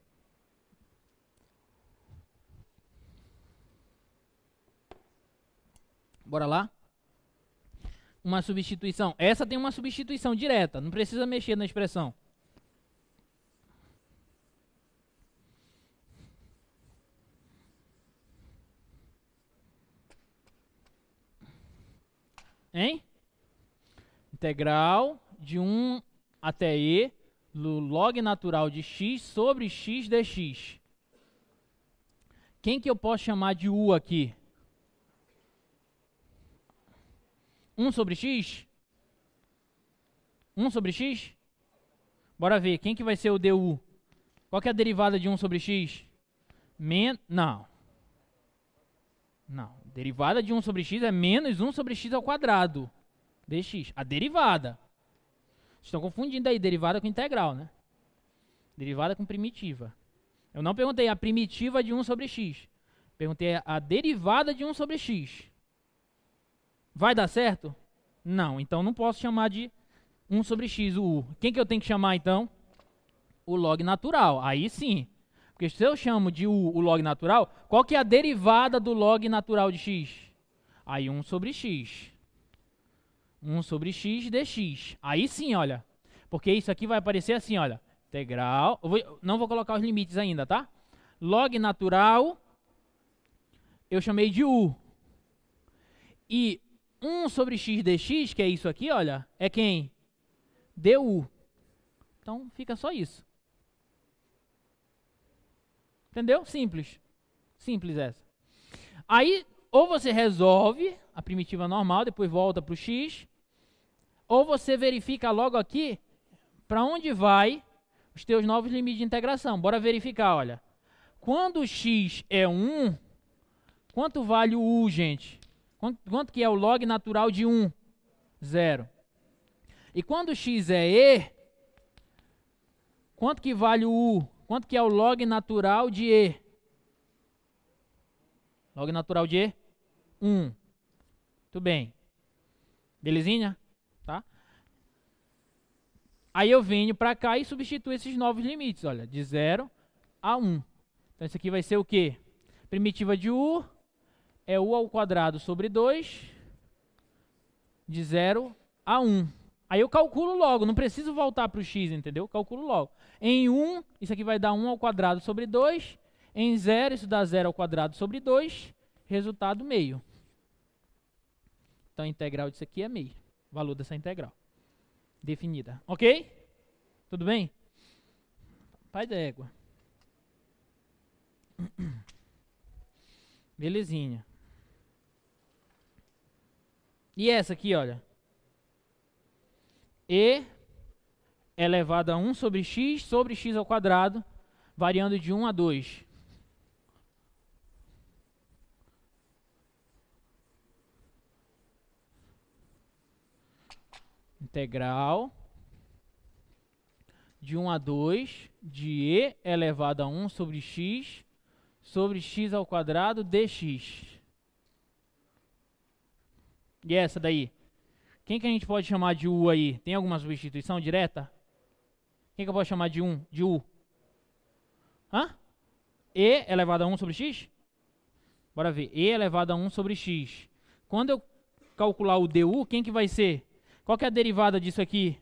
Bora lá? Uma substituição. Essa tem uma substituição direta, não precisa mexer na expressão. Hein? Integral de 1 até e do log natural de x sobre x dx. Quem que eu posso chamar de u aqui? 1 sobre x? 1 sobre x? Bora ver, quem que vai ser o du? Qual que é a derivada de 1 sobre x? Men... Não. Não derivada de 1 sobre x é menos 1 sobre x ao quadrado dx. A derivada. Vocês estão confundindo aí derivada com integral, né? Derivada com primitiva. Eu não perguntei a primitiva de 1 sobre x. Perguntei a derivada de 1 sobre x. Vai dar certo? Não, então não posso chamar de 1 sobre x o u. Quem que eu tenho que chamar então? O log natural. Aí sim. Porque se eu chamo de U o log natural, qual que é a derivada do log natural de x? Aí 1 sobre x. 1 sobre x dx. Aí sim, olha. Porque isso aqui vai aparecer assim, olha. Integral. Vou, não vou colocar os limites ainda, tá? Log natural, eu chamei de U. E 1 sobre x dx, que é isso aqui, olha, é quem? du. Então fica só isso. Entendeu? Simples. Simples essa. Aí, ou você resolve a primitiva normal, depois volta para o x, ou você verifica logo aqui para onde vai os teus novos limites de integração. Bora verificar, olha. Quando x é 1, quanto vale o u, gente? Quanto, quanto que é o log natural de 1? Zero. E quando x é e, quanto que vale o u? Quanto que é o log natural de E? Log natural de E? 1. Um. Muito bem. Belezinha? Tá? Aí eu venho para cá e substituo esses novos limites, olha, de 0 a 1. Um. Então isso aqui vai ser o quê? Primitiva de U é U ao quadrado sobre 2 de 0 a 1. Um. Aí eu calculo logo, não preciso voltar para o x, entendeu? Calculo logo. Em 1, isso aqui vai dar 1 ao quadrado sobre 2. Em 0, isso dá 0 ao quadrado sobre 2. Resultado meio. Então a integral disso aqui é meio. O valor dessa integral. Definida. Ok? Tudo bem? Pai da égua. *coughs* Belezinha. E essa aqui, olha e elevado é a 1 sobre x sobre x ao quadrado, variando de 1 a 2. Integral de 1 a 2 de e elevado é a 1 sobre x sobre x ao quadrado dx. E é essa daí? Quem que a gente pode chamar de U aí? Tem alguma substituição direta? Quem que eu posso chamar de um, de U? Hã? E elevado a 1 sobre x? Bora ver. E elevado a 1 sobre x. Quando eu calcular o du, quem que vai ser? Qual que é a derivada disso aqui?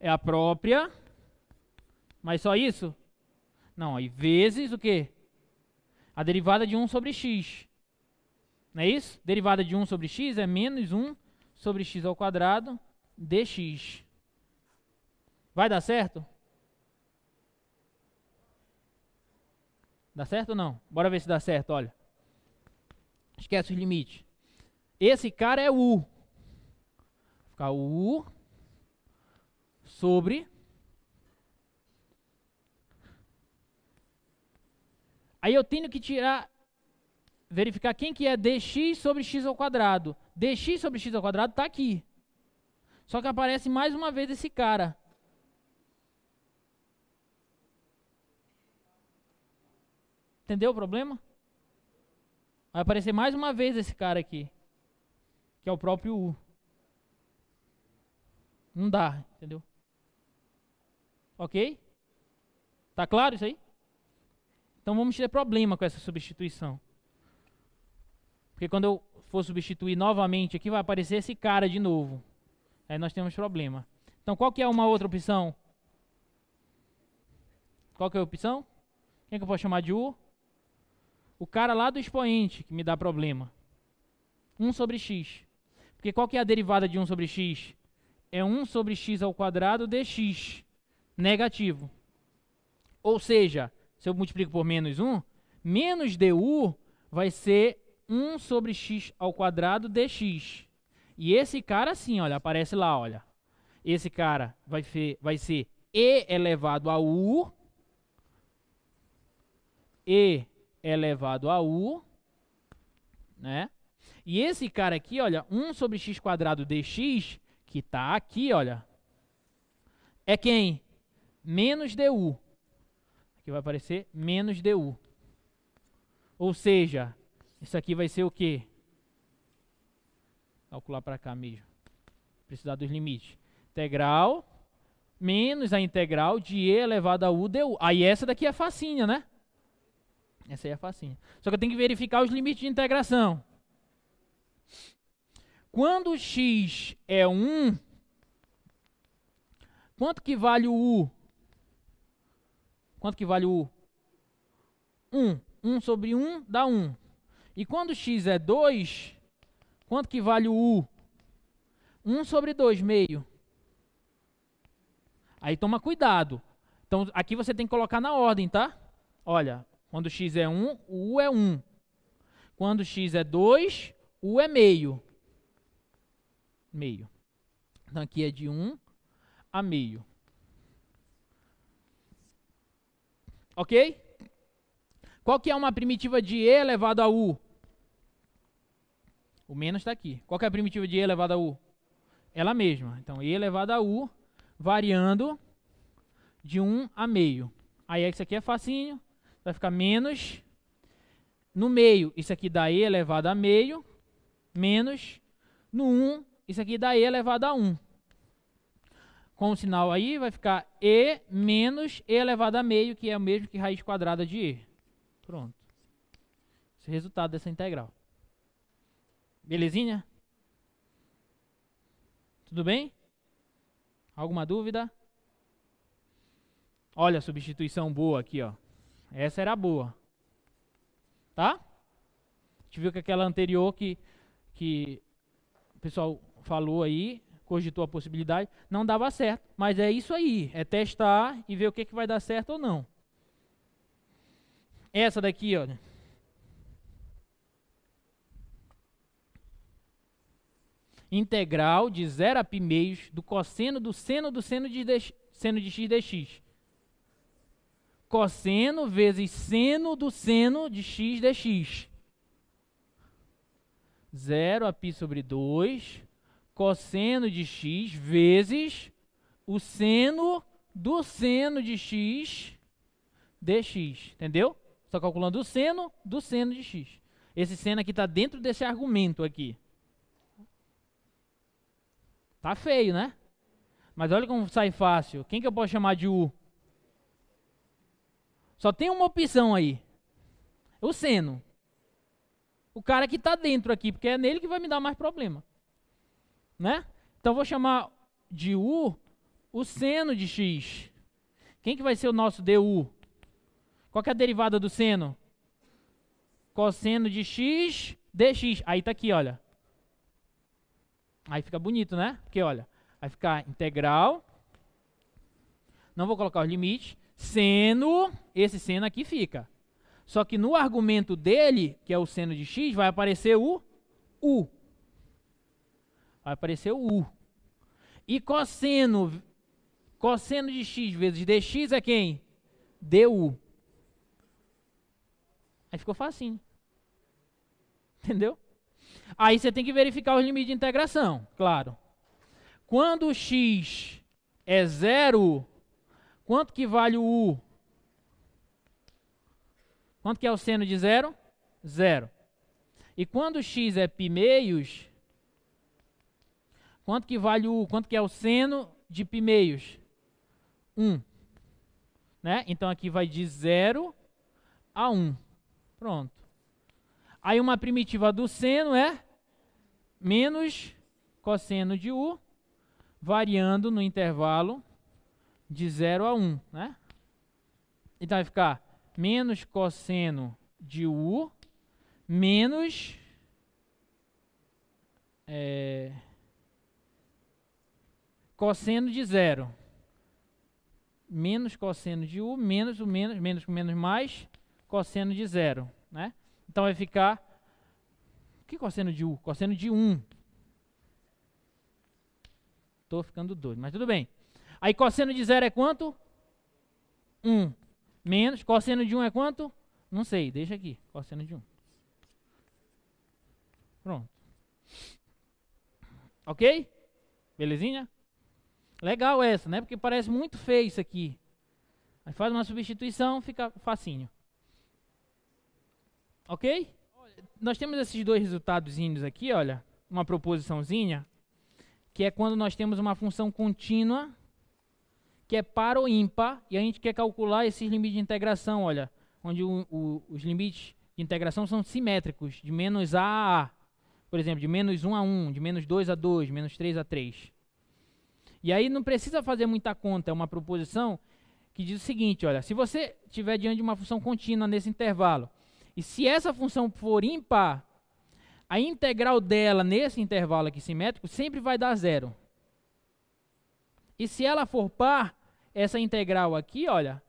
É a própria. Mas só isso? Não, aí vezes o quê? A derivada de 1 sobre x. Não é isso? Derivada de 1 sobre x é menos 1 sobre x ao quadrado dx. Vai dar certo? Dá certo ou não? Bora ver se dá certo, olha. Esquece os limites. Esse cara é U. Vai ficar U sobre... Aí eu tenho que tirar, verificar quem que é dx sobre x ao quadrado dx sobre x ao quadrado está aqui. Só que aparece mais uma vez esse cara. Entendeu o problema? Vai aparecer mais uma vez esse cara aqui. Que é o próprio U. Não dá, entendeu? Ok? Tá claro isso aí? Então vamos ter problema com essa substituição. Porque quando eu for substituir novamente, aqui vai aparecer esse cara de novo. Aí nós temos problema. Então, qual que é uma outra opção? Qual que é a opção? Quem é que eu posso chamar de U? O cara lá do expoente que me dá problema. 1 sobre x. Porque qual que é a derivada de 1 sobre x? É 1 sobre x ao quadrado dx. Negativo. Ou seja, se eu multiplico por menos 1, menos du vai ser 1 sobre x ao quadrado dx. E esse cara, sim, olha, aparece lá, olha. Esse cara vai, vai ser e elevado a u, e elevado a u, né? E esse cara aqui, olha, 1 sobre x quadrado dx, que está aqui, olha, é quem? Menos du. Aqui vai aparecer menos du. Ou seja, isso aqui vai ser o quê? Calcular para cá mesmo. Precisar dos limites. Integral menos a integral de e elevado a u du. Aí essa daqui é facinha, né? Essa aí é facinha. Só que eu tenho que verificar os limites de integração. Quando x é 1, quanto que vale o u? Quanto que vale o u? 1. 1 sobre 1 dá 1. E quando x é 2, quanto que vale o u? 1 sobre 2, meio. Aí toma cuidado. Então, aqui você tem que colocar na ordem, tá? Olha, quando x é 1, o u é 1. Quando x é 2, u é meio. Meio. Então, aqui é de 1 a meio. Ok? Qual que é uma primitiva de e elevado a u? O menos está aqui. Qual é a primitiva de e elevado a u? Ela mesma. Então, e elevado a u variando de 1 a meio. Aí, isso aqui é facinho. Vai ficar menos no meio. Isso aqui dá e elevado a meio menos no 1. Isso aqui dá e elevado a 1. Com o sinal aí, vai ficar e menos e elevado a meio, que é o mesmo que raiz quadrada de e. Pronto. Esse é o resultado dessa integral. Belezinha? Tudo bem? Alguma dúvida? Olha a substituição boa aqui, ó. Essa era boa. Tá? A gente viu que aquela anterior que, que o pessoal falou aí, cogitou a possibilidade, não dava certo. Mas é isso aí, é testar e ver o que, que vai dar certo ou não. Essa daqui, ó, integral de zero a π meios do cosseno do seno do seno de, de, seno de x dx. Cosseno vezes seno do seno de x dx. 0 a π sobre 2, cosseno de x vezes o seno do seno de x dx, entendeu? só calculando o seno do seno de x. Esse seno aqui está dentro desse argumento aqui. Tá feio, né? Mas olha como sai fácil. Quem que eu posso chamar de U? Só tem uma opção aí. O seno. O cara que está dentro aqui, porque é nele que vai me dar mais problema. Né? Então vou chamar de U o seno de x. Quem que vai ser o nosso du? Qual que é a derivada do seno? Cosseno de x dx. Aí está aqui, olha. Aí fica bonito, né? Porque olha, vai ficar integral. Não vou colocar os limites. Seno, esse seno aqui fica. Só que no argumento dele, que é o seno de x, vai aparecer o u. Vai aparecer o u. E cosseno, cosseno de x vezes dx é quem? du. Aí ficou facinho. *laughs* Entendeu? Aí você tem que verificar os limites de integração, claro. Quando x é zero, quanto que vale o u? Quanto que é o seno de zero? Zero. E quando x é π meios, quanto que vale o u? Quanto que é o seno de π meios? 1. Um. Né? Então aqui vai de zero a 1. Um. Pronto. Aí uma primitiva do seno é menos cosseno de U, variando no intervalo de 0 a 1. Né? Então vai ficar menos cosseno de U menos é, cosseno de zero. Menos cosseno de U, menos o menos, menos com menos mais, cosseno de zero. Né? Então vai ficar. O que é cosseno de U? Cosseno de 1. Estou ficando doido, mas tudo bem. Aí cosseno de 0 é quanto? 1. Menos. Cosseno de 1 é quanto? Não sei, deixa aqui. Cosseno de 1. Pronto. Ok? Belezinha? Legal essa, né? Porque parece muito feio isso aqui. Aí faz uma substituição, fica facinho. Ok? Nós temos esses dois resultados aqui, olha, uma proposiçãozinha, que é quando nós temos uma função contínua que é par ou ímpar, e a gente quer calcular esses limites de integração, olha, onde o, o, os limites de integração são simétricos, de menos a a a. Por exemplo, de menos 1 a 1, de menos 2 a 2, de menos 3 a 3. E aí não precisa fazer muita conta, é uma proposição que diz o seguinte, olha, se você tiver diante de uma função contínua nesse intervalo, e se essa função for ímpar, a integral dela nesse intervalo aqui simétrico sempre vai dar zero. E se ela for par, essa integral aqui, olha,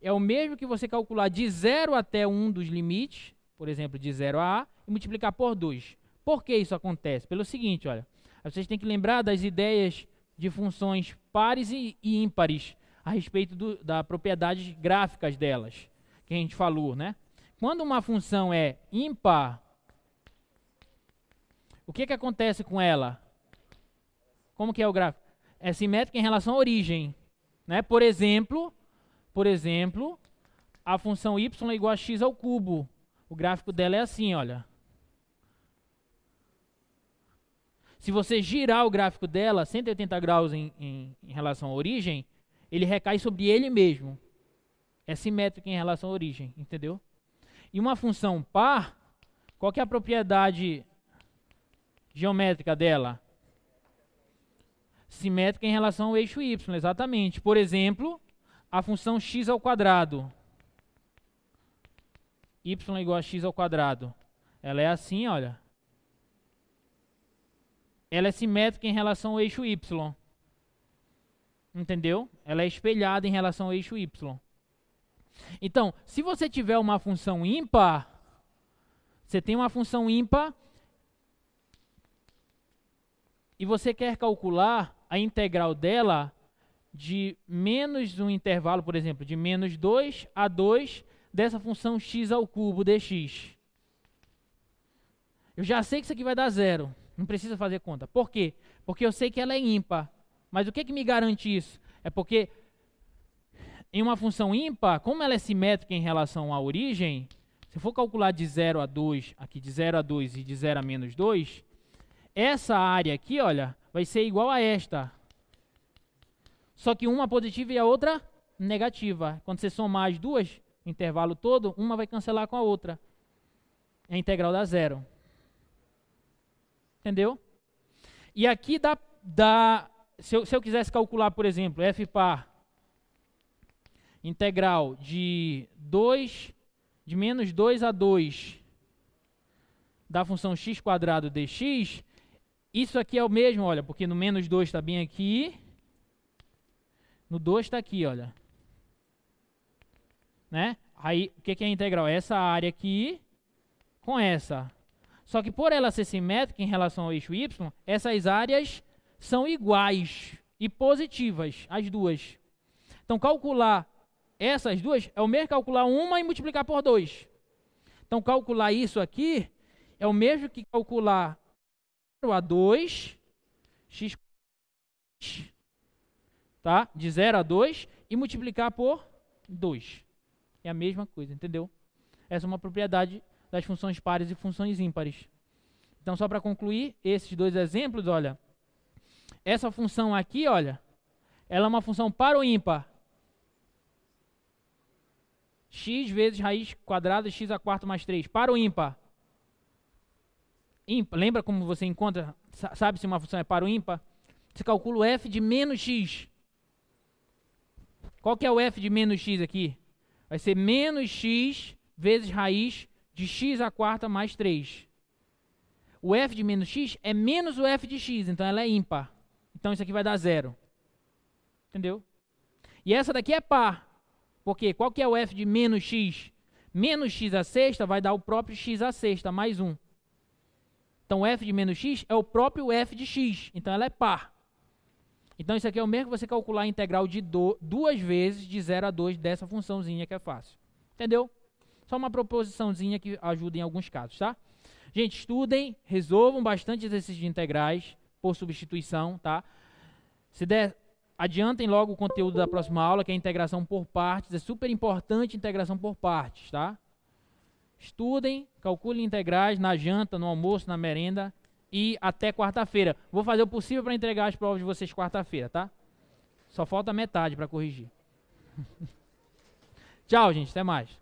é o mesmo que você calcular de zero até um dos limites, por exemplo, de zero a a, e multiplicar por 2. Por que isso acontece? Pelo seguinte, olha, vocês têm que lembrar das ideias de funções pares e, ímpares a respeito do, da propriedades gráficas delas, que a gente falou, né? Quando uma função é ímpar, o que, que acontece com ela? Como que é o gráfico? É simétrica em relação à origem. Né? Por exemplo, por exemplo, a função y é igual a x ao cubo. O gráfico dela é assim, olha. Se você girar o gráfico dela 180 graus em, em, em relação à origem, ele recai sobre ele mesmo. É simétrico em relação à origem, entendeu? e uma função par, qual é a propriedade geométrica dela? Simétrica em relação ao eixo y, exatamente. Por exemplo, a função x ao quadrado. y igual a x ao quadrado. Ela é assim, olha. Ela é simétrica em relação ao eixo y. Entendeu? Ela é espelhada em relação ao eixo y. Então, se você tiver uma função ímpar, você tem uma função ímpar e você quer calcular a integral dela de menos um intervalo, por exemplo, de menos 2 a 2 dessa função x ao cubo dx. Eu já sei que isso aqui vai dar zero. Não precisa fazer conta. Por quê? Porque eu sei que ela é ímpar. Mas o que, que me garante isso? É porque em uma função ímpar, como ela é simétrica em relação à origem, se eu for calcular de 0 a 2, aqui de 0 a 2 e de 0 a menos 2, essa área aqui, olha, vai ser igual a esta. Só que uma positiva e a outra negativa. Quando você somar as duas, intervalo todo, uma vai cancelar com a outra. A é integral dá zero. Entendeu? E aqui dá, dá se, eu, se eu quisesse calcular, por exemplo, f par integral de 2 de menos 2 a 2 da função x quadrado dx, isso aqui é o mesmo, olha, porque no menos 2 está bem aqui, no 2 está aqui, olha. Né? Aí, o que, que é integral? Essa área aqui com essa. Só que por ela ser simétrica em relação ao eixo y, essas áreas são iguais e positivas, as duas. Então, calcular essas duas é o mesmo calcular uma e multiplicar por 2. Então, calcular isso aqui é o mesmo que calcular a 2, x, tá? de 0 a 2, e multiplicar por 2. É a mesma coisa, entendeu? Essa é uma propriedade das funções pares e funções ímpares. Então, só para concluir esses dois exemplos, olha, essa função aqui, olha, ela é uma função par ou ímpar? x vezes raiz quadrada x a quarto mais 3. Para o ímpar. ímpar. Lembra como você encontra, sabe se uma função é para o ímpar? Você calcula o f de menos x. Qual que é o f de menos x aqui? Vai ser menos x vezes raiz de x a quarta mais 3. O f de menos x é menos o f de x, então ela é ímpar. Então isso aqui vai dar zero. Entendeu? E essa daqui é par. Porque qual que é o f de menos x? Menos x à sexta vai dar o próprio x à sexta, mais 1. Então, f de menos x é o próprio f de x. Então, ela é par. Então, isso aqui é o mesmo que você calcular a integral de do, duas vezes de 0 a 2 dessa funçãozinha que é fácil. Entendeu? Só uma proposiçãozinha que ajuda em alguns casos, tá? Gente, estudem, resolvam bastante exercícios de integrais por substituição, tá? Se der Adiantem logo o conteúdo da próxima aula, que é a integração por partes. É super importante a integração por partes, tá? Estudem, calculem integrais na janta, no almoço, na merenda e até quarta-feira. Vou fazer o possível para entregar as provas de vocês quarta-feira, tá? Só falta metade para corrigir. *laughs* Tchau, gente. Até mais.